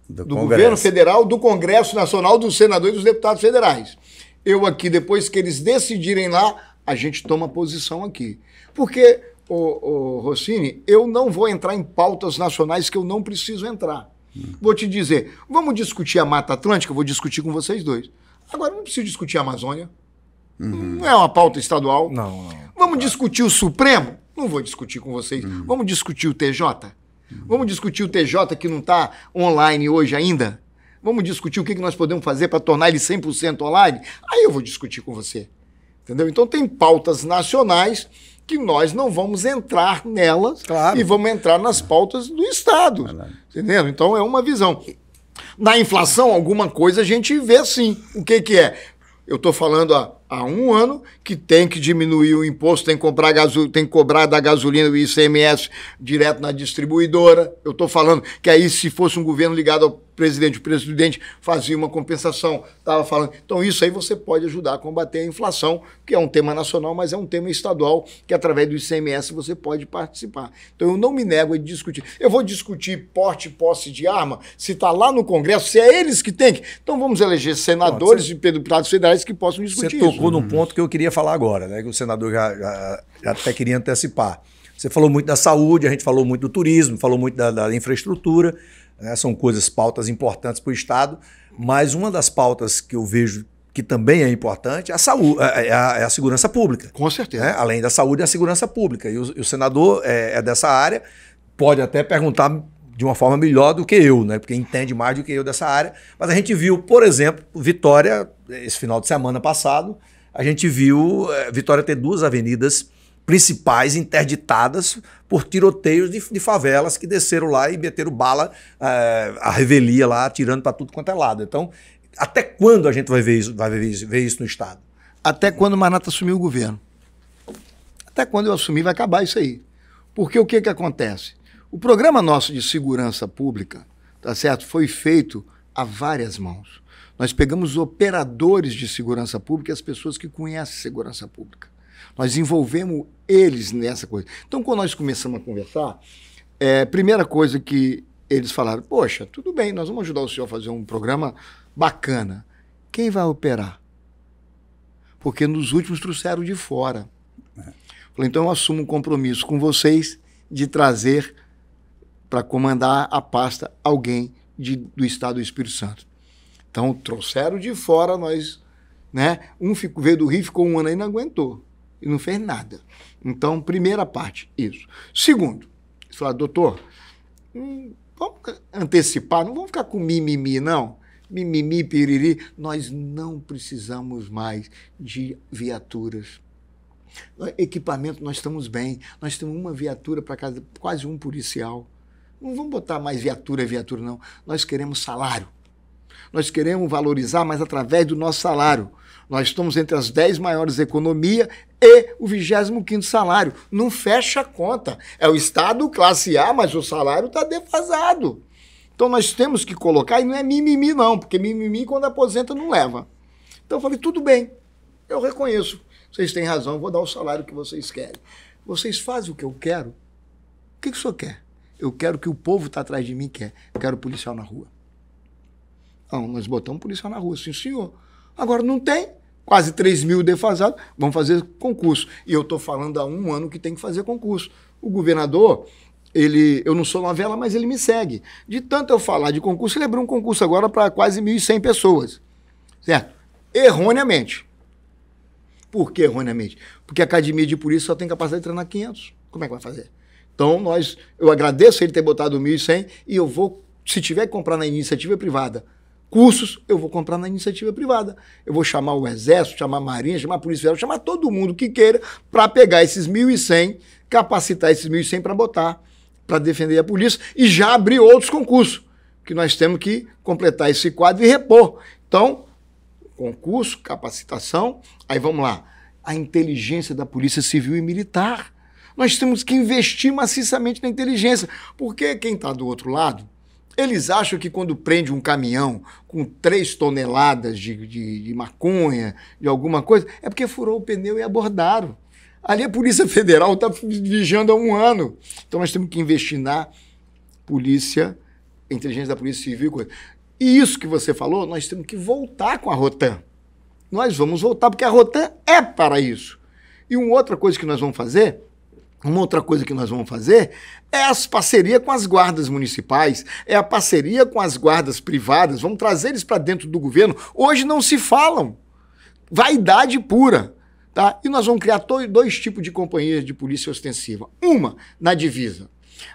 do, do governo federal, do Congresso Nacional, dos senadores e dos deputados federais. Eu aqui, depois que eles decidirem lá, a gente toma posição aqui. Porque, o ô, Rossini, eu não vou entrar em pautas nacionais que eu não preciso entrar. Vou te dizer, vamos discutir a Mata Atlântica? Vou discutir com vocês dois. Agora, não preciso discutir a Amazônia. Uhum. Não é uma pauta estadual. Não, não. Vamos claro. discutir o Supremo? Não vou discutir com vocês. Uhum. Vamos discutir o TJ? Uhum. Vamos discutir o TJ que não está online hoje ainda? Vamos discutir o que, que nós podemos fazer para tornar ele 100% online? Aí eu vou discutir com você. Entendeu? Então tem pautas nacionais que nós não vamos entrar nelas claro. e vamos entrar nas pautas do Estado. Claro. Entendeu? Então é uma visão. Na inflação, alguma coisa a gente vê sim. O que, que é? Eu estou falando há, há, um ano que tem que diminuir o imposto, tem que, comprar gaso, tem que cobrar da gasolina o ICMS direto na distribuidora. Eu estou falando que aí, se fosse um governo ligado ao presidente, o presidente fazia uma compensação, estava falando. Então, isso aí você pode ajudar a combater a inflação, que é um tema nacional, mas é um tema estadual, que através do ICMS você pode participar. Então, eu não me nego a discutir. Eu vou discutir porte e posse de arma, se está lá no Congresso, se é eles que têm que. Então, vamos eleger senadores e deputados federais que possam discutir. Você tocou isso. num ponto que eu queria falar agora, né? Que o senador já, já, já até queria antecipar. Você falou muito da saúde, a gente falou muito do turismo, falou muito da, da infraestrutura né? são coisas, pautas importantes para o Estado, mas uma das pautas que eu vejo que também é importante, é a saúde, é, é, é a, é a segurança pública. Com certeza. Né? Além da saúde, é a segurança pública. E o, o senador é, é, dessa área, pode até perguntar de uma forma melhor do que eu, né? Porque entende mais do que eu dessa área. Mas a gente viu, por exemplo, Vitória, esse final de semana passado, a gente viu é, Vitória ter duas avenidas principais interditadas por tiroteios de, de, favelas que desceram lá e meteram bala, é, a revelia lá, atirando para tudo quanto é lado. Então, até quando a gente vai ver isso, vai ver isso, ver isso no Estado? Até quando o Manata assumiu o governo. Até quando eu assumir vai acabar isso aí. Porque o que, que acontece? O programa nosso de segurança pública, tá certo, foi feito a várias mãos. Nós pegamos operadores de segurança pública e as pessoas que conhecem segurança pública. Nós envolvemos eles nessa coisa. Então, quando nós começamos a conversar, é, primeira coisa que eles falaram: Poxa, tudo bem, nós vamos ajudar o senhor a fazer um programa bacana. Quem vai operar? Porque nos últimos trouxeram de fora. É. Falei, então eu assumo um compromisso com vocês de trazer para comandar a pasta alguém de, do Estado do Espírito Santo. Então trouxeram de fora, nós, né? Um veio do Rio, ficou um ano aí e não aguentou e não fez nada. Então, primeira parte, isso. Segundo, falar, ah, doutor, hum, vamos antecipar, não vamos ficar com mimimi, não. Mimimi, piriri, nós não precisamos mais de viaturas. Equipamento, nós estamos bem. Nós temos uma viatura para casa, quase um policial. Não vamos botar mais viatura, viatura, não. Nós queremos salário. Nós queremos valorizar, mas através do nosso salário. Nós estamos entre as dez maiores economias e o 25 salário. Não fecha a conta. É o Estado classe A, mas o salário está defasado. Então nós temos que colocar, e não é mimimi, não, porque mimimi quando aposenta não leva. Então eu falei, tudo bem, eu reconheço. Vocês têm razão, vou dar o salário que vocês querem. Vocês fazem o que eu quero? O que, que o senhor quer? Eu quero que o povo está atrás de mim quer. Eu quero policial na rua. Não, ah, nós botamos policial na rua, sim, senhor. Agora não tem, quase 3 mil defasados, vão fazer concurso. E eu estou falando há um ano que tem que fazer concurso. O governador, ele, eu não sou novela, mas ele me segue. De tanto eu falar de concurso, ele abriu um concurso agora para quase 1.100 pessoas. Certo? Erroneamente. Por que erroneamente? Porque a academia de polícia só tem capacidade de treinar 500. Como é que vai fazer? Então, nós, eu agradeço ele ter botado 1.100 e eu vou, se tiver que comprar na iniciativa privada cursos, eu vou comprar na iniciativa privada. Eu vou chamar o Exército, chamar a Marinha, chamar a Polícia Federal, chamar todo mundo que queira para pegar esses 1.100, capacitar esses 1.100 para botar, para defender a polícia e já abrir outros concursos, que nós temos que completar esse quadro e repor. Então, concurso, capacitação, aí vamos lá. A inteligência da Polícia Civil e Militar. Nós temos que investir maciçamente na inteligência, porque quem está do outro lado eles acham que quando prende um caminhão com três toneladas de, de, de maconha, de alguma coisa, é porque furou o pneu e abordaram. Ali a Polícia Federal está vigiando há um ano. Então nós temos que investir na polícia, inteligência da Polícia Civil. Coisa. E isso que você falou, nós temos que voltar com a Rotan. Nós vamos voltar, porque a Rotan é para isso. E uma outra coisa que nós vamos fazer uma outra coisa que nós vamos fazer é as parceria com as guardas municipais, é a parceria com as guardas privadas, vamos trazer eles para dentro do governo. Hoje não se falam. Vaidade pura. Tá? E nós vamos criar dois tipos de companhias de polícia ostensiva. Uma na divisa.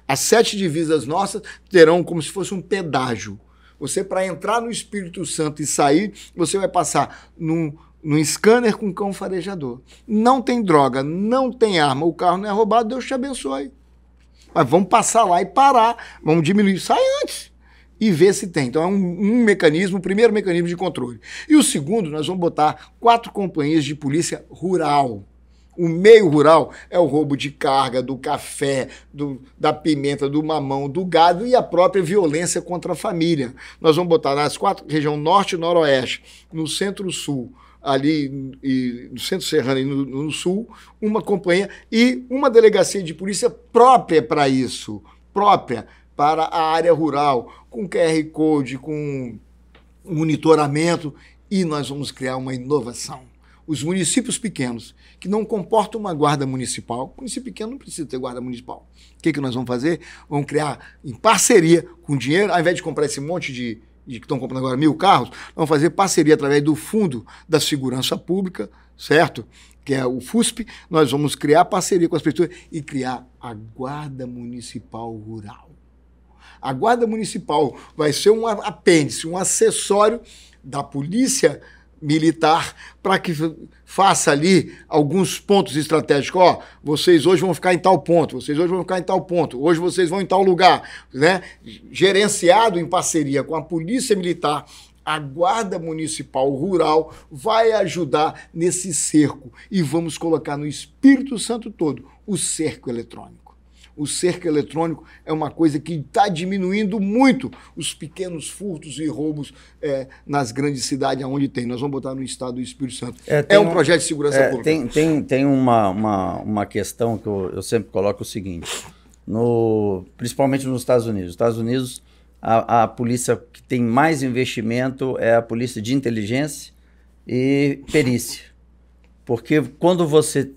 As sete divisas nossas terão como se fosse um pedágio. Você, para entrar no Espírito Santo e sair, você vai passar num no scanner com cão farejador. Não tem droga, não tem arma, o carro não é roubado, Deus te abençoe. Mas vamos passar lá e parar, vamos diminuir, sai antes e ver se tem. Então é um, um mecanismo, o primeiro mecanismo de controle. E o segundo, nós vamos botar quatro companhias de polícia rural. O meio rural é o roubo de carga, do café, do, da pimenta, do mamão, do gado e a própria violência contra a família. Nós vamos botar nas quatro região norte e noroeste, no centro-sul, ali e, no centro serrano e no, no sul, uma companhia e uma delegacia de polícia própria para isso, própria para a área rural, com QR Code, com monitoramento, e nós vamos criar uma inovação. Os municípios pequenos, que não comportam uma guarda municipal, o município pequeno não precisa ter guarda municipal. O que, que nós vamos fazer? Vamos criar em parceria com dinheiro, ao invés de comprar esse monte de de que estão comprando agora mil carros, vão fazer parceria através do Fundo da Segurança Pública, certo? Que é o FUSP, nós vamos criar parceria com as pessoas e criar a Guarda Municipal Rural. A Guarda Municipal vai ser um apêndice, um acessório da Polícia militar para que faça ali alguns pontos estratégicos. Ó, oh, vocês hoje vão ficar em tal ponto, vocês hoje vão ficar em tal ponto, hoje vocês vão em tal lugar, né? Gerenciado em parceria com a Polícia Militar, a Guarda Municipal Rural vai ajudar nesse cerco e vamos colocar no Espírito Santo todo o cerco eletrônico o cerco eletrônico é uma coisa que está diminuindo muito os pequenos furtos e roubos é, nas grandes cidades onde tem. Nós vamos botar no estado do Espírito Santo. É, é um, um, projeto de segurança é, pública. Tem, tem, tem uma, uma, uma questão que eu, eu sempre coloco o seguinte, no, principalmente nos Estados Unidos. Nos Estados Unidos, a, a polícia que tem mais investimento é a polícia de inteligência e perícia. Porque quando você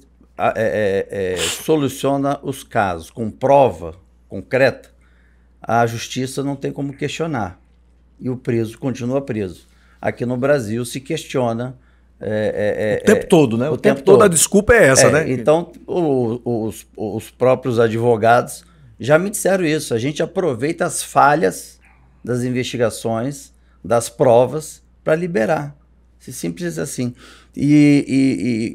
é, é, é, soluciona os casos com prova concreta, a justiça não tem como questionar. E o preso continua preso. Aqui no Brasil se questiona. É, é, é o tempo todo, né? O, o tempo, tempo todo, a desculpa é essa, né? Então, o, o, os, os próprios advogados já me disseram isso. A gente aproveita as falhas das investigações, das provas, para liberar. Simples assim. E,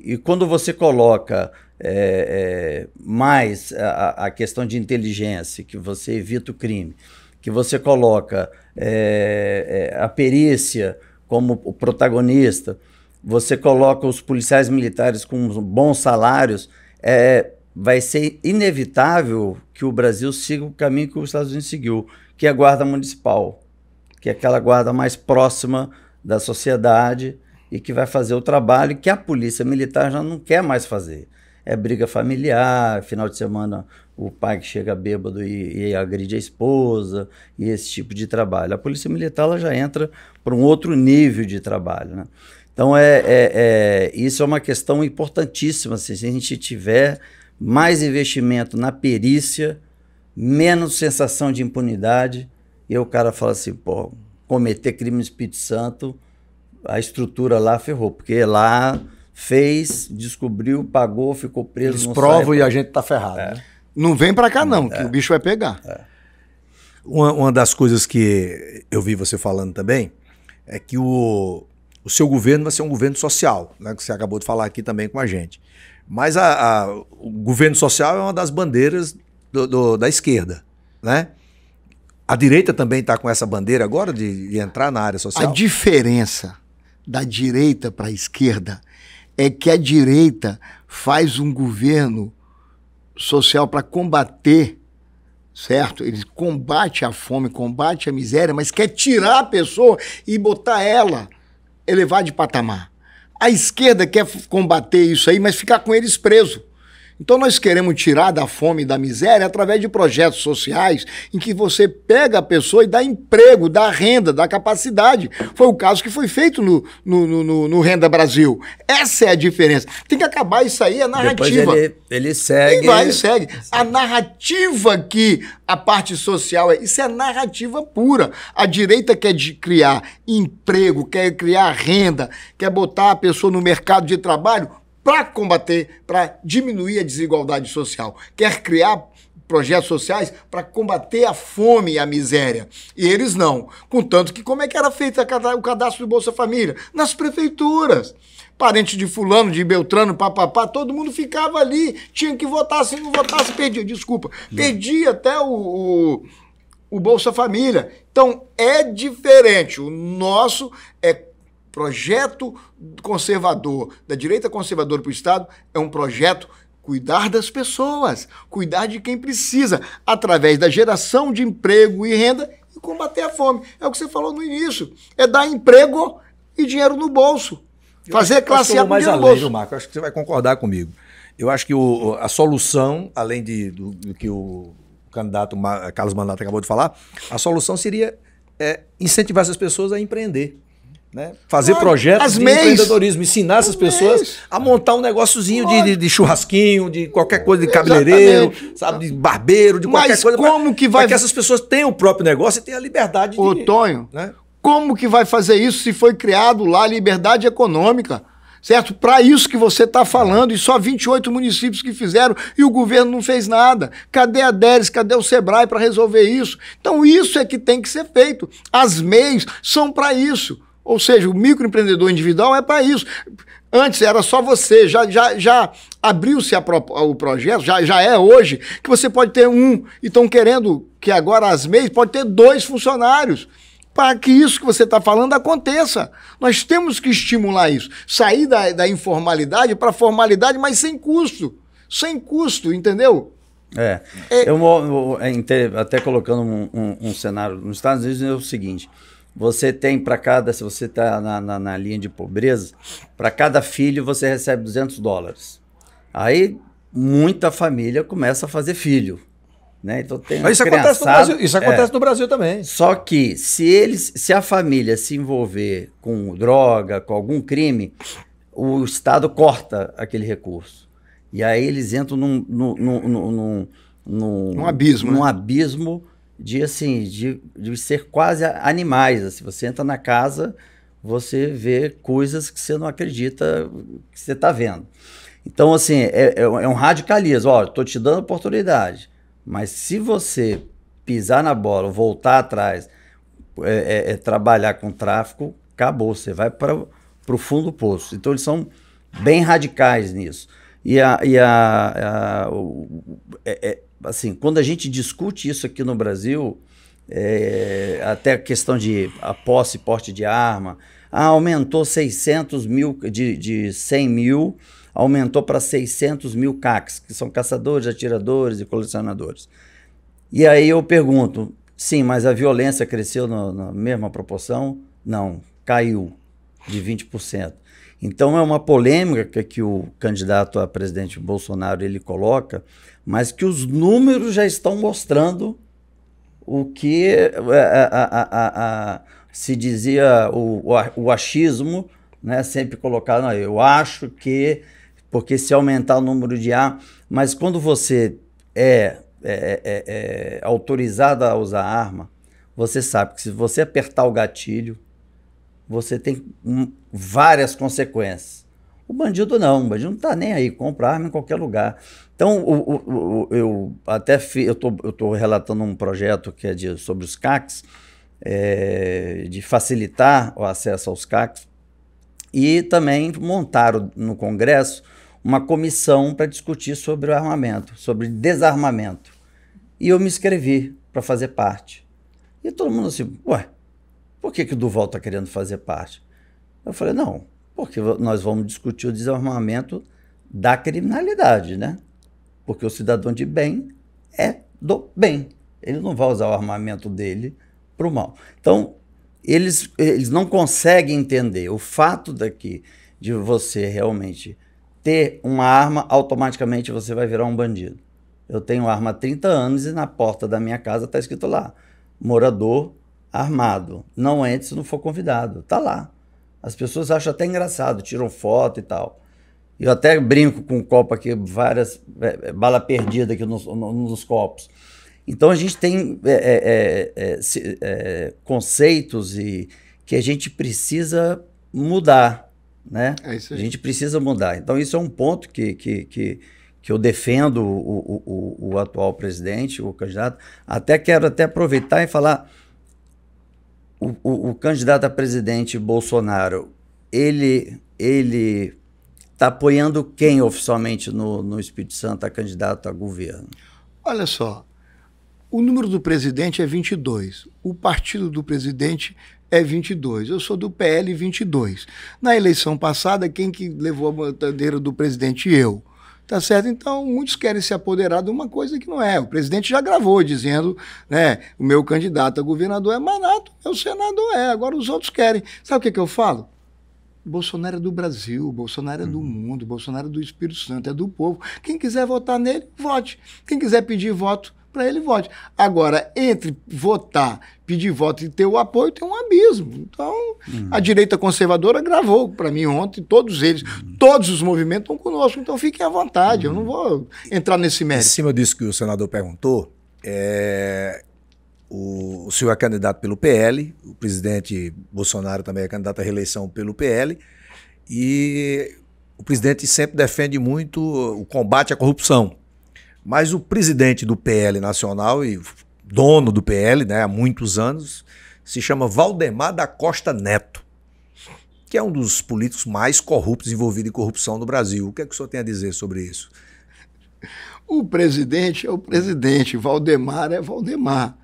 e, e, e quando você coloca é, é, mais a, a, questão de inteligência, que você evita o crime, que você coloca é, é a perícia como o protagonista, você coloca os policiais militares com bons salários, é, vai ser inevitável que o Brasil siga o caminho que os Estados Unidos seguiu, que é a guarda municipal, que é aquela guarda mais próxima da sociedade e que vai fazer o trabalho que a polícia militar já não quer mais fazer. É briga familiar, final de semana o pai que chega bêbado e, e agride a esposa, e esse tipo de trabalho. A polícia militar ela já entra para um outro nível de trabalho. Né? Então, é, é, é, isso é uma questão importantíssima. Assim, se a gente tiver mais investimento na perícia, menos sensação de impunidade, e o cara fala assim, pô, cometer crime no Espírito Santo, a estrutura lá ferrou, porque lá fez, descobriu, pagou, ficou preso. Eles provam e a gente tá ferrado. É. Né? Não vem para cá não, que é. o bicho vai pegar. É. Uma, uma, das coisas que eu vi você falando também é que o, o seu governo vai ser um governo social, né, que você acabou de falar aqui também com a gente. Mas a, a, o governo social é uma das bandeiras do, do, da esquerda, né? A direita também está com essa bandeira agora de, de, entrar na área social? A diferença da direita para a esquerda é que a direita faz um governo social para combater, certo? Ele combate a fome, combate a miséria, mas quer tirar a pessoa e botar ela, elevar de patamar. A esquerda quer combater isso aí, mas ficar com eles preso. Então nós queremos tirar da fome e da miséria através de projetos sociais em que você pega a pessoa e dá emprego, dá renda, dá capacidade. Foi o caso que foi feito no, no, no, no Renda Brasil. Essa é a diferença. Tem que acabar isso aí, a narrativa. Depois ele, ele segue. Ele vai e segue. segue. A narrativa que a parte social é. Isso é narrativa pura. A direita quer criar emprego, quer criar renda, quer botar a pessoa no mercado de trabalho para combater, para diminuir a desigualdade social, quer criar projetos sociais para combater a fome e a miséria. E eles não. Contanto que como é que era feito o cadastro do Bolsa Família? Nas prefeituras. Parente de fulano, de Beltrano, papapá, todo mundo ficava ali, tinha que votar, se não votasse, perdia, desculpa, perdia até o, o o Bolsa Família. Então é diferente. O nosso é projeto conservador, da direita conservadora para o Estado, é um projeto cuidar das pessoas, cuidar de quem precisa, através da geração de emprego e renda e combater a fome. É o que você falou no início. É dar emprego e dinheiro no bolso. Fazer classe A mais além, bolso. Marco, acho que você vai concordar comigo. Eu acho que o, a solução, além de, do, do que o candidato Carlos Mandato acabou de falar, a solução seria é, incentivar essas pessoas a empreender. Né? Fazer projetos de mês. empreendedorismo, ensinar essas as pessoas mês. a montar um negóciozinho de, de, de, churrasquinho, de qualquer coisa, de cabeleireiro, Exatamente. sabe, de barbeiro, de qualquer Mas coisa. Como pra, que vai. que essas pessoas tenham o próprio negócio e tenham a liberdade Ô, de. Ô, Tonho, né? como que vai fazer isso se foi criado lá a liberdade econômica? certo? Para isso que você está falando, e só 28 municípios que fizeram e o governo não fez nada. Cadê a DERES? Cadê o SEBRAE para resolver isso? Então, isso é que tem que ser feito. As MEIs são para isso. Ou seja, o microempreendedor individual é para isso. Antes era só você, já, já, já abriu-se o projeto, já, já é hoje, que você pode ter um, e estão querendo que agora as MEIs pode ter dois funcionários para que isso que você está falando aconteça. Nós temos que estimular isso. Sair da, da informalidade para a formalidade, mas sem custo. Sem custo, entendeu? É. é... Eu, eu, é, até colocando um, um, um cenário. Nos Estados Unidos é o seguinte: você tem para cada, se você está na, na, na, linha de pobreza, para cada filho você recebe 200 dólares. Aí muita família começa a fazer filho. Né? Então tem isso, acontece no Brasil, isso acontece é, no Brasil também. Só que se, eles, se a família se envolver com droga, com algum crime, o Estado corta aquele recurso. E aí eles entram num, num, num, num, num abismo. Num né? abismo de assim, de, de ser quase animais. Se assim. você entra na casa, você vê coisas que você não acredita que você está vendo. Então, assim, é, é, é um radicalismo. Ó, estou te dando oportunidade, mas se você pisar na bola, voltar atrás, é, é, é trabalhar com tráfico, acabou. Você vai para o fundo do poço. Então, eles são bem radicais nisso. E, a, e a, a é, é, assim, quando a gente discute isso aqui no Brasil, é, até a questão de a posse e porte de arma, ah, aumentou 600 mil, de, de 100 mil, aumentou para 600 mil CACs, que são caçadores, atiradores e colecionadores. E aí eu pergunto, sim, mas a violência cresceu no, na mesma proporção? Não, caiu de 20%. Então é uma polêmica que o candidato a presidente Bolsonaro ele coloca, mas que os números já estão mostrando o que é, é, a, a, a, se dizia o, o achismo, né? sempre colocado, eu acho que, porque se aumentar o número de A, mas quando você é, é, é, é, é autorizado a usar arma, você sabe que se você apertar o gatilho, você tem hum, várias consequências. O bandido não, o bandido não está nem aí, compra arma em qualquer lugar. Então, o, o, o, eu até fi, eu estou relatando um projeto que é de, sobre os CACs, é, de facilitar o acesso aos CACs, e também montaram no Congresso uma comissão para discutir sobre o armamento, sobre desarmamento. E eu me inscrevi para fazer parte. E todo mundo assim, ué, por que, que o Duval está querendo fazer parte? Eu falei, não, porque nós vamos discutir o desarmamento da criminalidade, né? Porque o cidadão de bem é do bem. Ele não vai usar o armamento dele para o mal. Então, eles, eles não conseguem entender. O fato daqui de você realmente ter uma arma, automaticamente você vai virar um bandido. Eu tenho arma há 30 anos e na porta da minha casa está escrito lá: morador armado. Não entre se não for convidado. Tá lá. As pessoas acham até engraçado, tiram foto e tal. Eu até brinco com o copo aqui, várias é, é bala perdida aqui nos, nos, copos. Então a gente tem é, é, é, é, conceitos e que a gente precisa mudar, né? É isso aí. A gente precisa mudar. Então isso é um ponto que, que, que, que eu defendo o, o, o, o atual presidente, o candidato. Até quero até aproveitar e falar o, o, o candidato a presidente Bolsonaro, ele ele está apoiando quem oficialmente no, no Espírito Santo a tá candidato a governo? Olha só, o número do presidente é 22, o partido do presidente é 22. Eu sou do PL 22. Na eleição passada, quem que levou a bandeira do presidente? Eu. Tá certo? Então, muitos querem se apoderar de uma coisa que não é. O presidente já gravou dizendo, né, o meu candidato a governador é Manato, o senador é, agora os outros querem. Sabe o que, que eu falo? Bolsonaro é do Brasil, Bolsonaro é do uhum. mundo, Bolsonaro é do Espírito Santo, é do povo. Quem quiser votar nele, vote. Quem quiser pedir voto para ele vote. Agora, entre votar, pedir voto e ter o apoio, tem um abismo. Então, uhum. a direita conservadora gravou para mim ontem, todos eles, uhum. todos os movimentos estão conosco, então fiquem à vontade, uhum. eu não uhum. vou entrar nesse mérito. Em cima disso que o senador perguntou, é, o, o, senhor é candidato pelo PL, o presidente Bolsonaro também é candidato à reeleição pelo PL, e o presidente sempre defende muito o combate à corrupção. Mas o presidente do PL Nacional e dono do PL né, há muitos anos se chama Valdemar da Costa Neto, que é um dos políticos mais corruptos envolvidos em corrupção no Brasil. O que, é que o senhor tem a dizer sobre isso? O presidente é o presidente, Valdemar é Valdemar,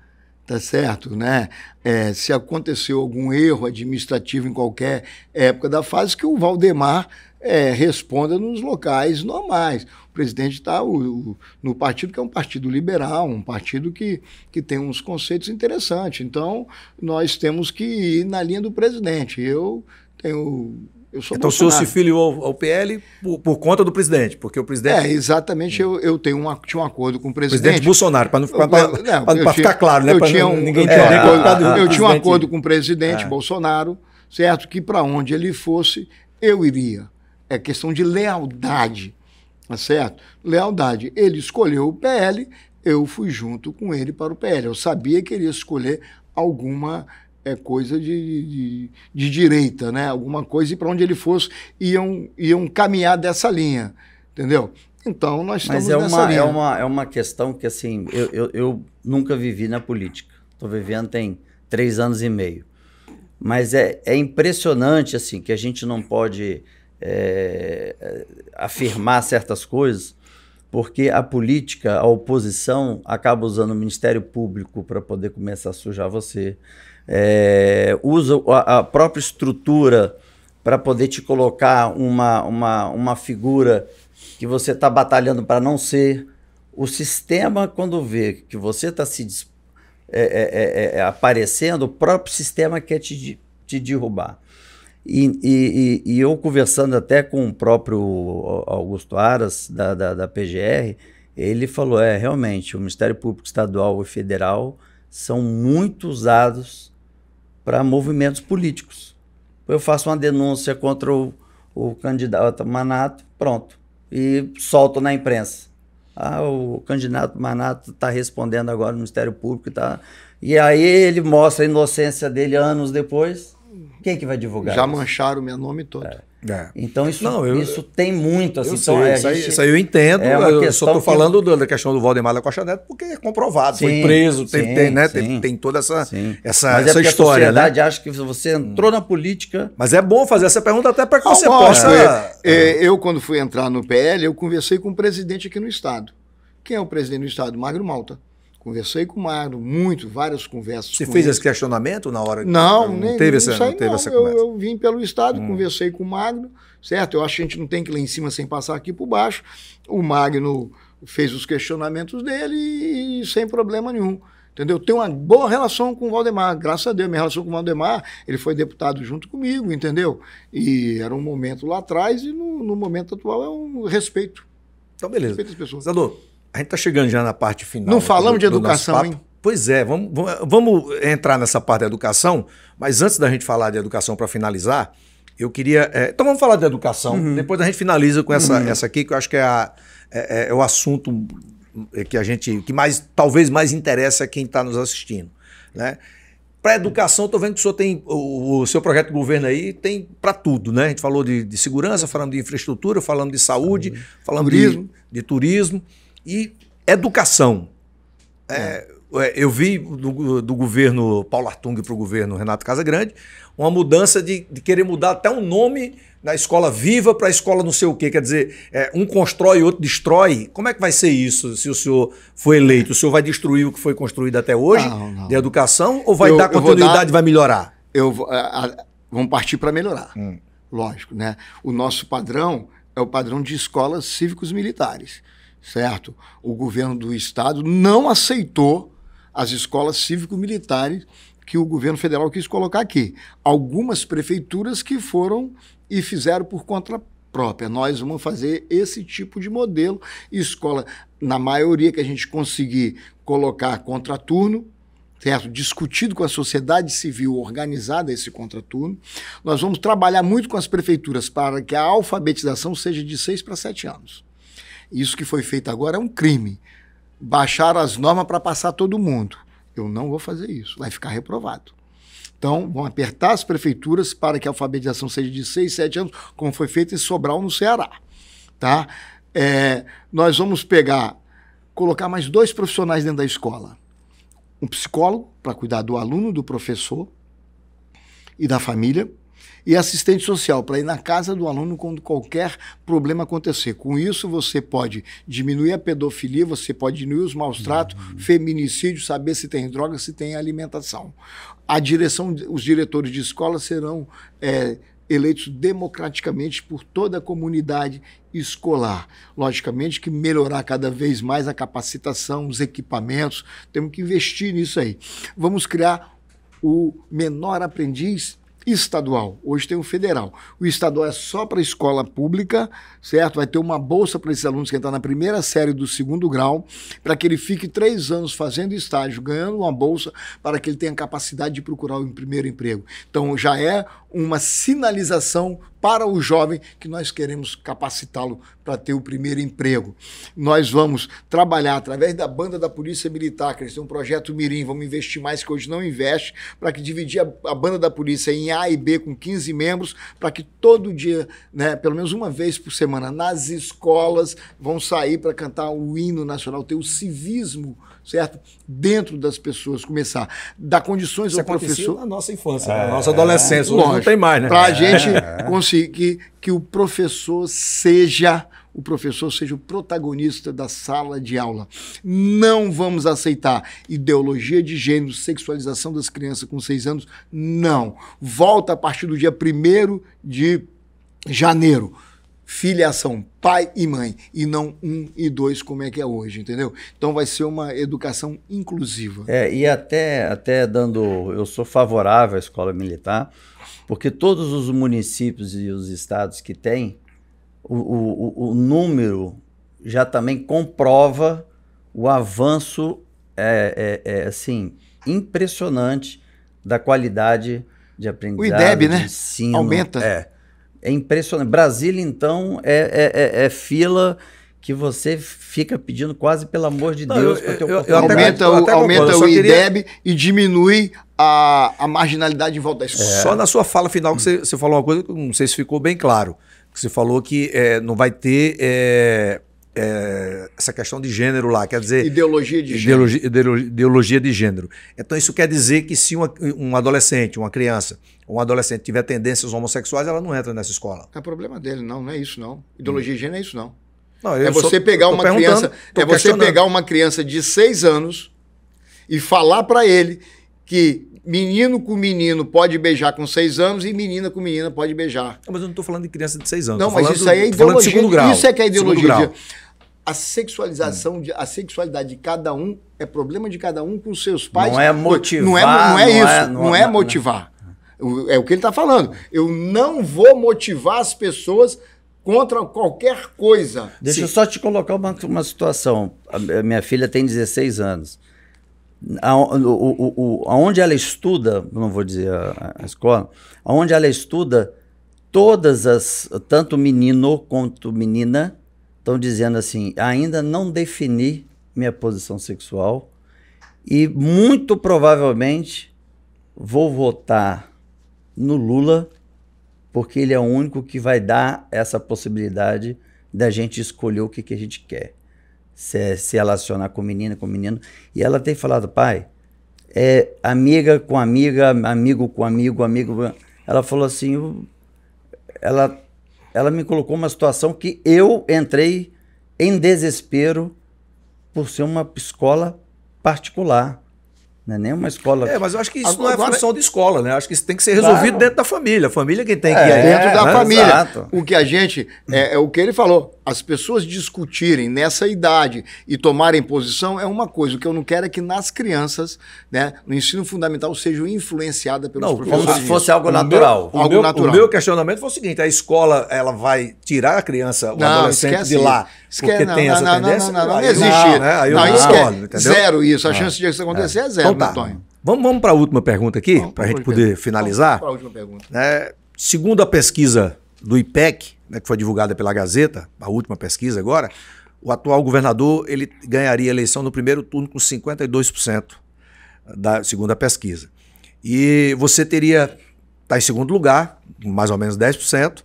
tá certo, né? É, se aconteceu algum erro administrativo em qualquer época da fase, que o Valdemar é, responda nos locais normais. O presidente está no partido que é um partido liberal, um partido que, que tem uns conceitos interessantes. Então, nós temos que ir na linha do presidente. Eu tenho então o senhor se filiou ao PL por, por, conta do presidente, porque o presidente. É, exatamente. Eu, eu tenho um tinha um acordo com o presidente. Presidente Bolsonaro, para não, ficar claro, né? Eu tinha um, ninguém tinha, é, a, a, eu tinha um acordo com o presidente é. Bolsonaro, certo? Que para onde ele fosse, eu iria é questão de lealdade, tá certo? Lealdade. Ele escolheu o PL, eu fui junto com ele para o PL. Eu sabia que ele ia escolher alguma é, coisa de, de, de direita, né? Alguma coisa e para onde ele fosse iam, iam caminhar dessa linha, entendeu? Então nós estamos Mas é uma, é linha. É uma, é uma questão que, assim, eu, eu, eu nunca vivi na política. Estou vivendo tem três anos e meio. Mas é, é impressionante, assim, que a gente não pode é, afirmar certas coisas, porque a política, a oposição, acaba usando o Ministério Público para poder começar a sujar você, é, usa a, a própria estrutura para poder te colocar uma, uma, uma figura que você está batalhando para não ser. O sistema, quando vê que você está se é, é, é, é, aparecendo, o próprio sistema quer te, te derrubar. E, e, e, eu conversando até com o próprio Augusto Aras, da, da, da, PGR, ele falou: é, realmente, o Ministério Público Estadual e Federal são muito usados para movimentos políticos. Eu faço uma denúncia contra o, o candidato Manato, pronto, e solto na imprensa. Ah, o candidato Manato está respondendo agora no Ministério Público. Tá... E aí ele mostra a inocência dele anos depois quem é que vai divulgar? Já isso? mancharam o meu nome todo. É. É. Então isso, não, eu, isso tem muito. Assim, então, sei, é, isso, aí, isso, aí, eu entendo. É eu só estou falando que... da questão do Valdemar da Costa Neto porque é comprovado. Sim, foi preso, sim, tem, né, tem, tem, toda essa, essa, Mas é essa é história. A verdade né? que você entrou na política. Mas é bom fazer essa pergunta até para que ah, você possa. É, é, eu, quando fui entrar no PL, eu conversei com o um presidente aqui no Estado. Quem é o presidente do Estado? Magro Malta. Conversei com o Magno muito, várias conversas. Você fez ele. esse questionamento na hora? Não, não, nem, teve, essa, não, não teve essa conversa. Eu, eu, vim pelo Estado, hum. conversei com o Magno, certo? Eu acho que a gente não tem que ir lá em cima sem passar aqui por baixo. O Magno fez os questionamentos dele e, e sem problema nenhum. Entendeu? Tenho uma boa relação com o Valdemar, graças a Deus, minha relação com o Valdemar, ele foi deputado junto comigo, entendeu? E era um momento lá atrás e no, no momento atual é um respeito. Então, beleza. Respeito às pessoas. Zador, a gente está chegando já na parte final. Não falamos do, de educação, hein? Pois é, vamos, vamos entrar nessa parte da educação, mas antes da gente falar de educação para finalizar, eu queria. É, então vamos falar de educação, uhum. depois a gente finaliza com essa, uhum. essa aqui, que eu acho que é, a, é, é, é o assunto que a gente. que mais talvez mais interessa a quem está nos assistindo. Né? Para educação, estou vendo que o senhor tem o, o, seu projeto de governo aí tem para tudo, né? A gente falou de, de segurança, falando de infraestrutura, falando de saúde, saúde. falando turismo. De, de turismo. E educação. É, é. é, eu vi do, do governo Paulo Artung para o governo Renato Casagrande uma mudança de, de querer mudar até o um nome da escola viva para a escola não sei o quê. Quer dizer, é, um constrói e outro destrói. Como é que vai ser isso se o senhor for eleito? O senhor vai destruir o que foi construído até hoje não, não. de educação ou vai eu, dar continuidade e vai melhorar? Eu vou, a, a, vamos partir para melhorar. Hum. Lógico, né? O nosso padrão é o padrão de escolas cívicos militares certo? O governo do estado não aceitou as escolas cívico-militares que o governo federal quis colocar aqui. Algumas prefeituras que foram e fizeram por conta própria. Nós vamos fazer esse tipo de modelo. Escola, na maioria que a gente conseguir colocar contraturno, certo? Discutido com a sociedade civil organizada esse contraturno. Nós vamos trabalhar muito com as prefeituras para que a alfabetização seja de seis para sete anos. Isso que foi feito agora é um crime. Baixaram as normas para passar todo mundo. Eu não vou fazer isso, vai ficar reprovado. Então, vão apertar as prefeituras para que a alfabetização seja de 6, 7 anos, como foi feito em Sobral, no Ceará. Tá? É, nós vamos pegar, colocar mais dois profissionais dentro da escola. Um psicólogo, para cuidar do aluno, do professor e da família, e assistente social para ir na casa do aluno quando qualquer problema acontecer. Com isso, você pode diminuir a pedofilia, você pode diminuir os maus tratos, uhum. feminicídio, saber se tem droga, se tem alimentação. A direção, os diretores de escola serão é, eleitos democraticamente por toda a comunidade escolar. Logicamente que melhorar cada vez mais a capacitação, os equipamentos, temos que investir nisso aí. Vamos criar o menor aprendiz estadual, hoje tem o federal. O estadual é só para escola pública, certo? Vai ter uma bolsa para esses alunos que entrar na primeira série do segundo grau, para que ele fique três anos fazendo estágio, ganhando uma bolsa, para que ele tenha capacidade de procurar o primeiro emprego. Então já é uma sinalização para o jovem que nós queremos capacitá-lo para ter o primeiro emprego. Nós vamos trabalhar através da banda da Polícia Militar, que eles têm um projeto Mirim, vamos investir mais que hoje não investe, para que dividir a, a, banda da polícia em A e B com 15 membros, para que todo dia, né, pelo menos uma vez por semana, nas escolas, vão sair para cantar o hino nacional, ter o civismo certo? Dentro das pessoas começar, dar condições Isso ao professor. Na nossa infância, é, na nossa adolescência, é, lógico, não tem mais, né? Para a é. gente é. conseguir que o professor seja o professor seja o protagonista da sala de aula. Não vamos aceitar ideologia de gênero, sexualização das crianças com seis anos, não. Volta a partir do dia 1 de janeiro filiação, pai e mãe, e não um e dois como é que é hoje, entendeu? Então vai ser uma educação inclusiva. É, e até, até dando, eu sou favorável à escola militar, porque todos os municípios e os estados que têm, o, o, o número já também comprova o avanço, é, é, é assim, impressionante da qualidade de aprendizagem, o IDEB, né? Ensino, Aumenta. É. É impressionante. Brasília, então, é, é, é, é fila que você fica pedindo quase pelo amor de Deus para ter eu, aumenta o, aumenta o IDEB e diminui a, a marginalidade em volta da escola. É. Só na sua fala final que você, você falou uma coisa que não sei se ficou bem claro. Que você falou que é, não vai ter é, é, essa questão de gênero lá, quer dizer. Ideologia de ideologia, gênero. Ideologia de gênero. Então, isso quer dizer que se uma, um adolescente, uma criança, um adolescente tiver tendências homossexuais, ela não entra nessa escola. É problema dele, não, não é isso não. Ideologia hum. de gênero é isso não. não é, é você sou, pegar uma criança, é você pegar uma criança de seis anos e falar para ele que menino com menino pode beijar com seis anos e menina com menina pode beijar. Mas eu não estou falando de criança de seis anos. Não, mas falando, isso aí é ideologia. Isso é que é ideologia a sexualização, de, a sexualidade de cada um é problema de cada um com seus pais. É não é motivar. Não é, não é isso. Não é, não, é não é motivar. É o que ele está falando. Eu não vou motivar as pessoas contra qualquer coisa. Deixa Sim. eu só te colocar uma, uma situação. A minha filha tem 16 anos. A, o, o, o, aonde ela estuda, não vou dizer a, a escola, aonde ela estuda, todas as, tanto menino quanto menina, estão dizendo assim: ainda não defini minha posição sexual e muito provavelmente vou votar no Lula, porque ele é o único que vai dar essa possibilidade da gente escolher o que, que a gente quer. Se, é se relacionar com menina, com menino. E ela tem falado, pai, é amiga com amiga, amigo com amigo, amigo. Ela falou assim: ela ela me colocou uma situação que eu entrei em desespero por ser uma escola particular. Não é nenhuma escola. É, mas eu acho que isso Agora, não é função de escola, né? Eu acho que isso tem que ser resolvido claro. dentro da família. A família é quem tem que é, ir. Dentro é, da né? família. Exato. O que a gente. É, é, o que ele falou. As pessoas discutirem nessa idade e tomarem posição é uma coisa. O que eu não quero é que nas crianças, né, no ensino fundamental, sejam influenciadas pelos não, professores. Como se fosse algo natural. Meu, algo meu, natural. O meu questionamento foi o seguinte: a escola ela vai tirar a criança, o não, adolescente de lá. Isso Esquece, não, tem não, essa não, tendência? Não, não, não, não, existe. Não, né? não, não, esquece, Zero isso. A ah. chance de isso acontecer é, é zero, então, tá. Antônio. Vamos, vamos para a última pergunta aqui, para a gente poder pergunta. finalizar. Vamos para a última pergunta. É, segundo a pesquisa do IPEC, né, que foi divulgada pela Gazeta, a última pesquisa agora, o atual governador ele ganharia a eleição no primeiro turno com 52%, da, segundo a pesquisa. E você teria, está em segundo lugar, mais ou menos 10%,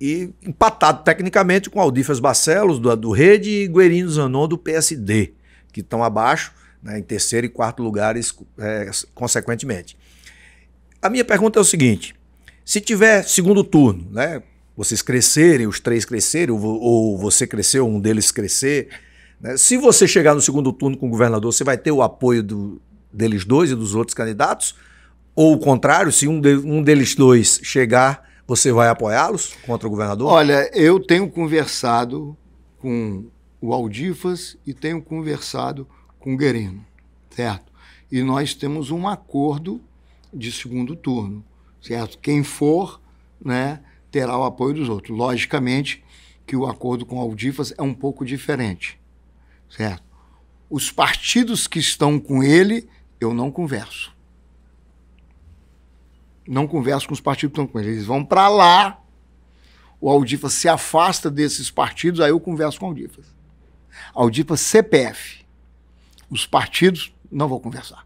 e empatado tecnicamente com Aldifas Barcelos, do, do Rede, e Guerino Zanon, do PSD, que estão abaixo, né, em terceiro e quarto lugares, é, consequentemente. A minha pergunta é o seguinte: se tiver segundo turno, né, vocês crescerem, os três crescerem, ou, ou você cresceu ou um deles crescer, né, se você chegar no segundo turno com o governador, você vai ter o apoio do, deles dois e dos outros candidatos? Ou o contrário, se um, de, um deles dois chegar você vai apoiá-los contra o governador? Olha, eu tenho conversado com o Aldifas e tenho conversado com o Guerino, certo? E nós temos um acordo de segundo turno, certo? Quem for, né, terá o apoio dos outros. Logicamente que o acordo com o Aldifas é um pouco diferente, certo? Os partidos que estão com ele, eu não converso não converso com os partidos que estão com eles. Eles vão para lá, o Aldifas se afasta desses partidos, aí eu converso com o Aldifas. Aldifas CPF. Os partidos, não vou conversar.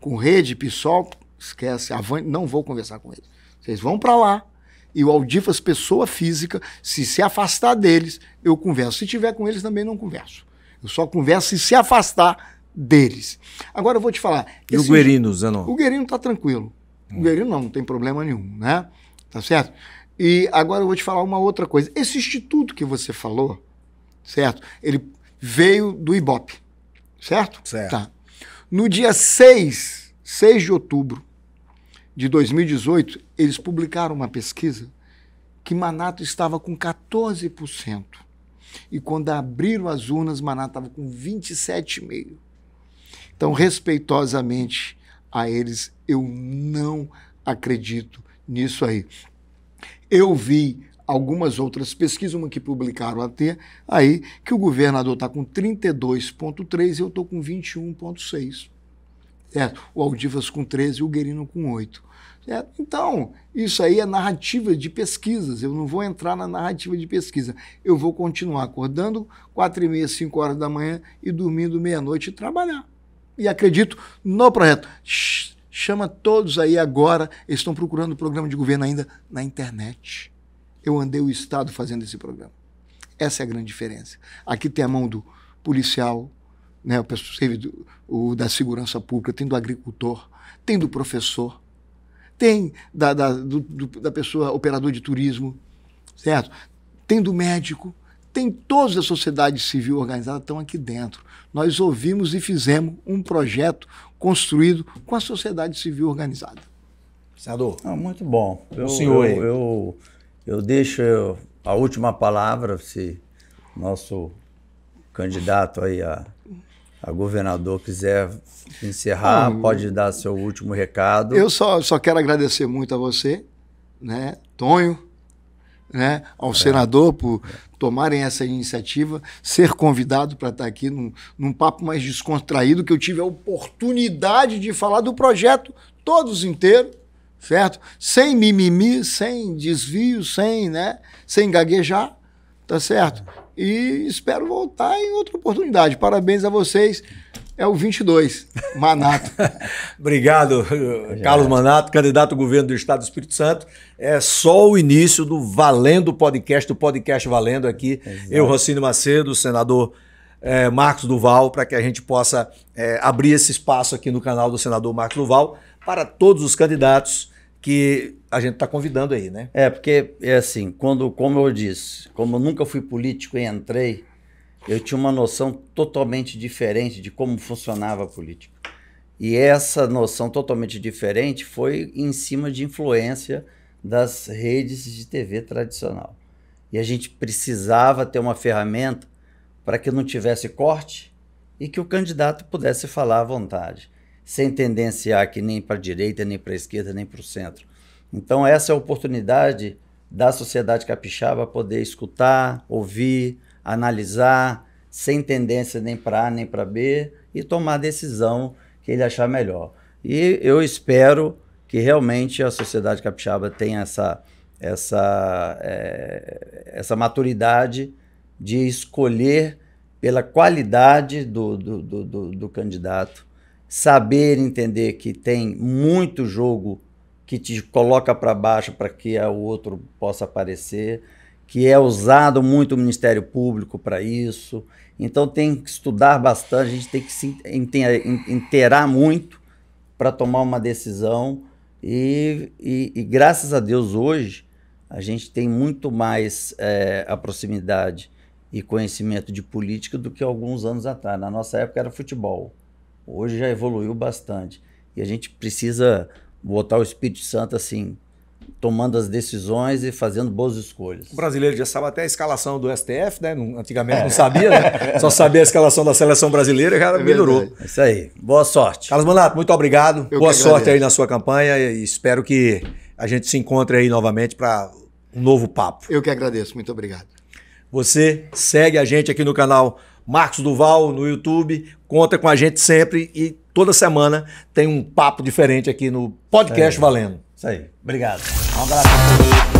Com rede, PSOL, esquece, Avan, não vou conversar com eles. Vocês vão para lá, e o Aldifas, pessoa física, se se afastar deles, eu converso. Se tiver com eles, também não converso. Eu só converso se se afastar deles. Agora eu vou te falar. E o Guerino, Zanon? O Guerino está tranquilo. Em Verino não, não tem problema nenhum, né? Tá certo? E agora eu vou te falar uma outra coisa. Esse instituto que você falou, certo? Ele veio do Ibope, certo? Certo. Tá. No dia 6, 6 de outubro de 2018, eles publicaram uma pesquisa que Manato estava com 14%. E quando abriram as urnas, Manato estava com 27,5%. Então, respeitosamente, a eles: eu não acredito nisso aí. Eu vi algumas outras pesquisas, uma que publicaram até aí, que o governador está com 32,3 e eu estou com 21,6. O Aldivas com 13 e o Guerino com 8. Então, isso aí é narrativa de pesquisas. Eu não vou entrar na narrativa de pesquisa. Eu vou continuar acordando 4 e meia, 5 horas da manhã e dormindo meia-noite e trabalhar e acredito no projeto. Chama todos aí agora, eles estão procurando o programa de governo ainda na internet. Eu andei o Estado fazendo esse programa. Essa é a grande diferença. Aqui tem a mão do policial, né, o, servidor, o da segurança pública, tem do agricultor, tem do professor, tem da, da, do, do, da pessoa operador de turismo, certo? Tem do médico, tem toda a sociedade civil organizada estão aqui dentro nós ouvimos e fizemos um projeto construído com a sociedade civil organizada. Senador. Ah, muito bom. Eu, o senhor. Eu, eu, eu deixo a última palavra, se nosso candidato aí a, a governador quiser encerrar, ah, pode dar seu último recado. Eu só, só quero agradecer muito a você, né, Tonho, né, ao é. senador por tomarem essa iniciativa, ser convidado para estar tá aqui num, num papo mais descontraído, que eu tive a oportunidade de falar do projeto todos inteiro, certo? Sem mimimi, sem desvio, sem, né, sem gaguejar, tá certo? E espero voltar em outra oportunidade. Parabéns a vocês é o 22, Manato. Obrigado, Carlos é. Manato, candidato ao governo do Estado do Espírito Santo. É só o início do Valendo Podcast, do podcast Valendo aqui. Exato. Eu, Rocino Macedo, senador é, Marcos Duval, para que a gente possa é, abrir esse espaço aqui no canal do senador Marcos Duval para todos os candidatos que a gente está convidando aí, né? É, porque é assim, quando, como eu disse, como eu nunca fui político e entrei eu tinha uma noção totalmente diferente de como funcionava a política. E essa noção totalmente diferente foi em cima de influência das redes de TV tradicional. E a gente precisava ter uma ferramenta para que não tivesse corte e que o candidato pudesse falar à vontade, sem tendenciar que nem para a direita, nem para a esquerda, nem para o centro. Então, essa é a oportunidade da sociedade capixaba poder escutar, ouvir, analisar, sem tendência nem para A nem para B e tomar a decisão que ele achar melhor. E eu espero que realmente a sociedade capixaba tenha essa, essa, é, essa maturidade de escolher pela qualidade do, do, do, do, do candidato, saber entender que tem muito jogo que te coloca para baixo para que o outro possa aparecer que é usado muito o Ministério Público para isso. Então tem que estudar bastante, a gente tem que se inteirar muito para tomar uma decisão. E, e, e, graças a Deus hoje a gente tem muito mais é, a proximidade e conhecimento de política do que alguns anos atrás. Na nossa época era futebol. Hoje já evoluiu bastante. E a gente precisa botar o Espírito Santo assim tomando as decisões e fazendo boas escolhas. O brasileiro já sabe até a escalação do STF, né? Antigamente é. não sabia, né? Só sabia a escalação da seleção brasileira e já é melhorou. Verdade. É isso aí. Boa sorte. Carlos Manato, muito obrigado. Eu Boa sorte agradeço. aí na sua campanha e espero que a gente se encontre aí novamente para um novo papo. Eu que agradeço. Muito obrigado. Você segue a gente aqui no canal Marcos Duval no YouTube. Conta com a gente sempre e toda semana tem um papo diferente aqui no Podcast é. Valendo. Isso aí. Obrigado. Um abraço.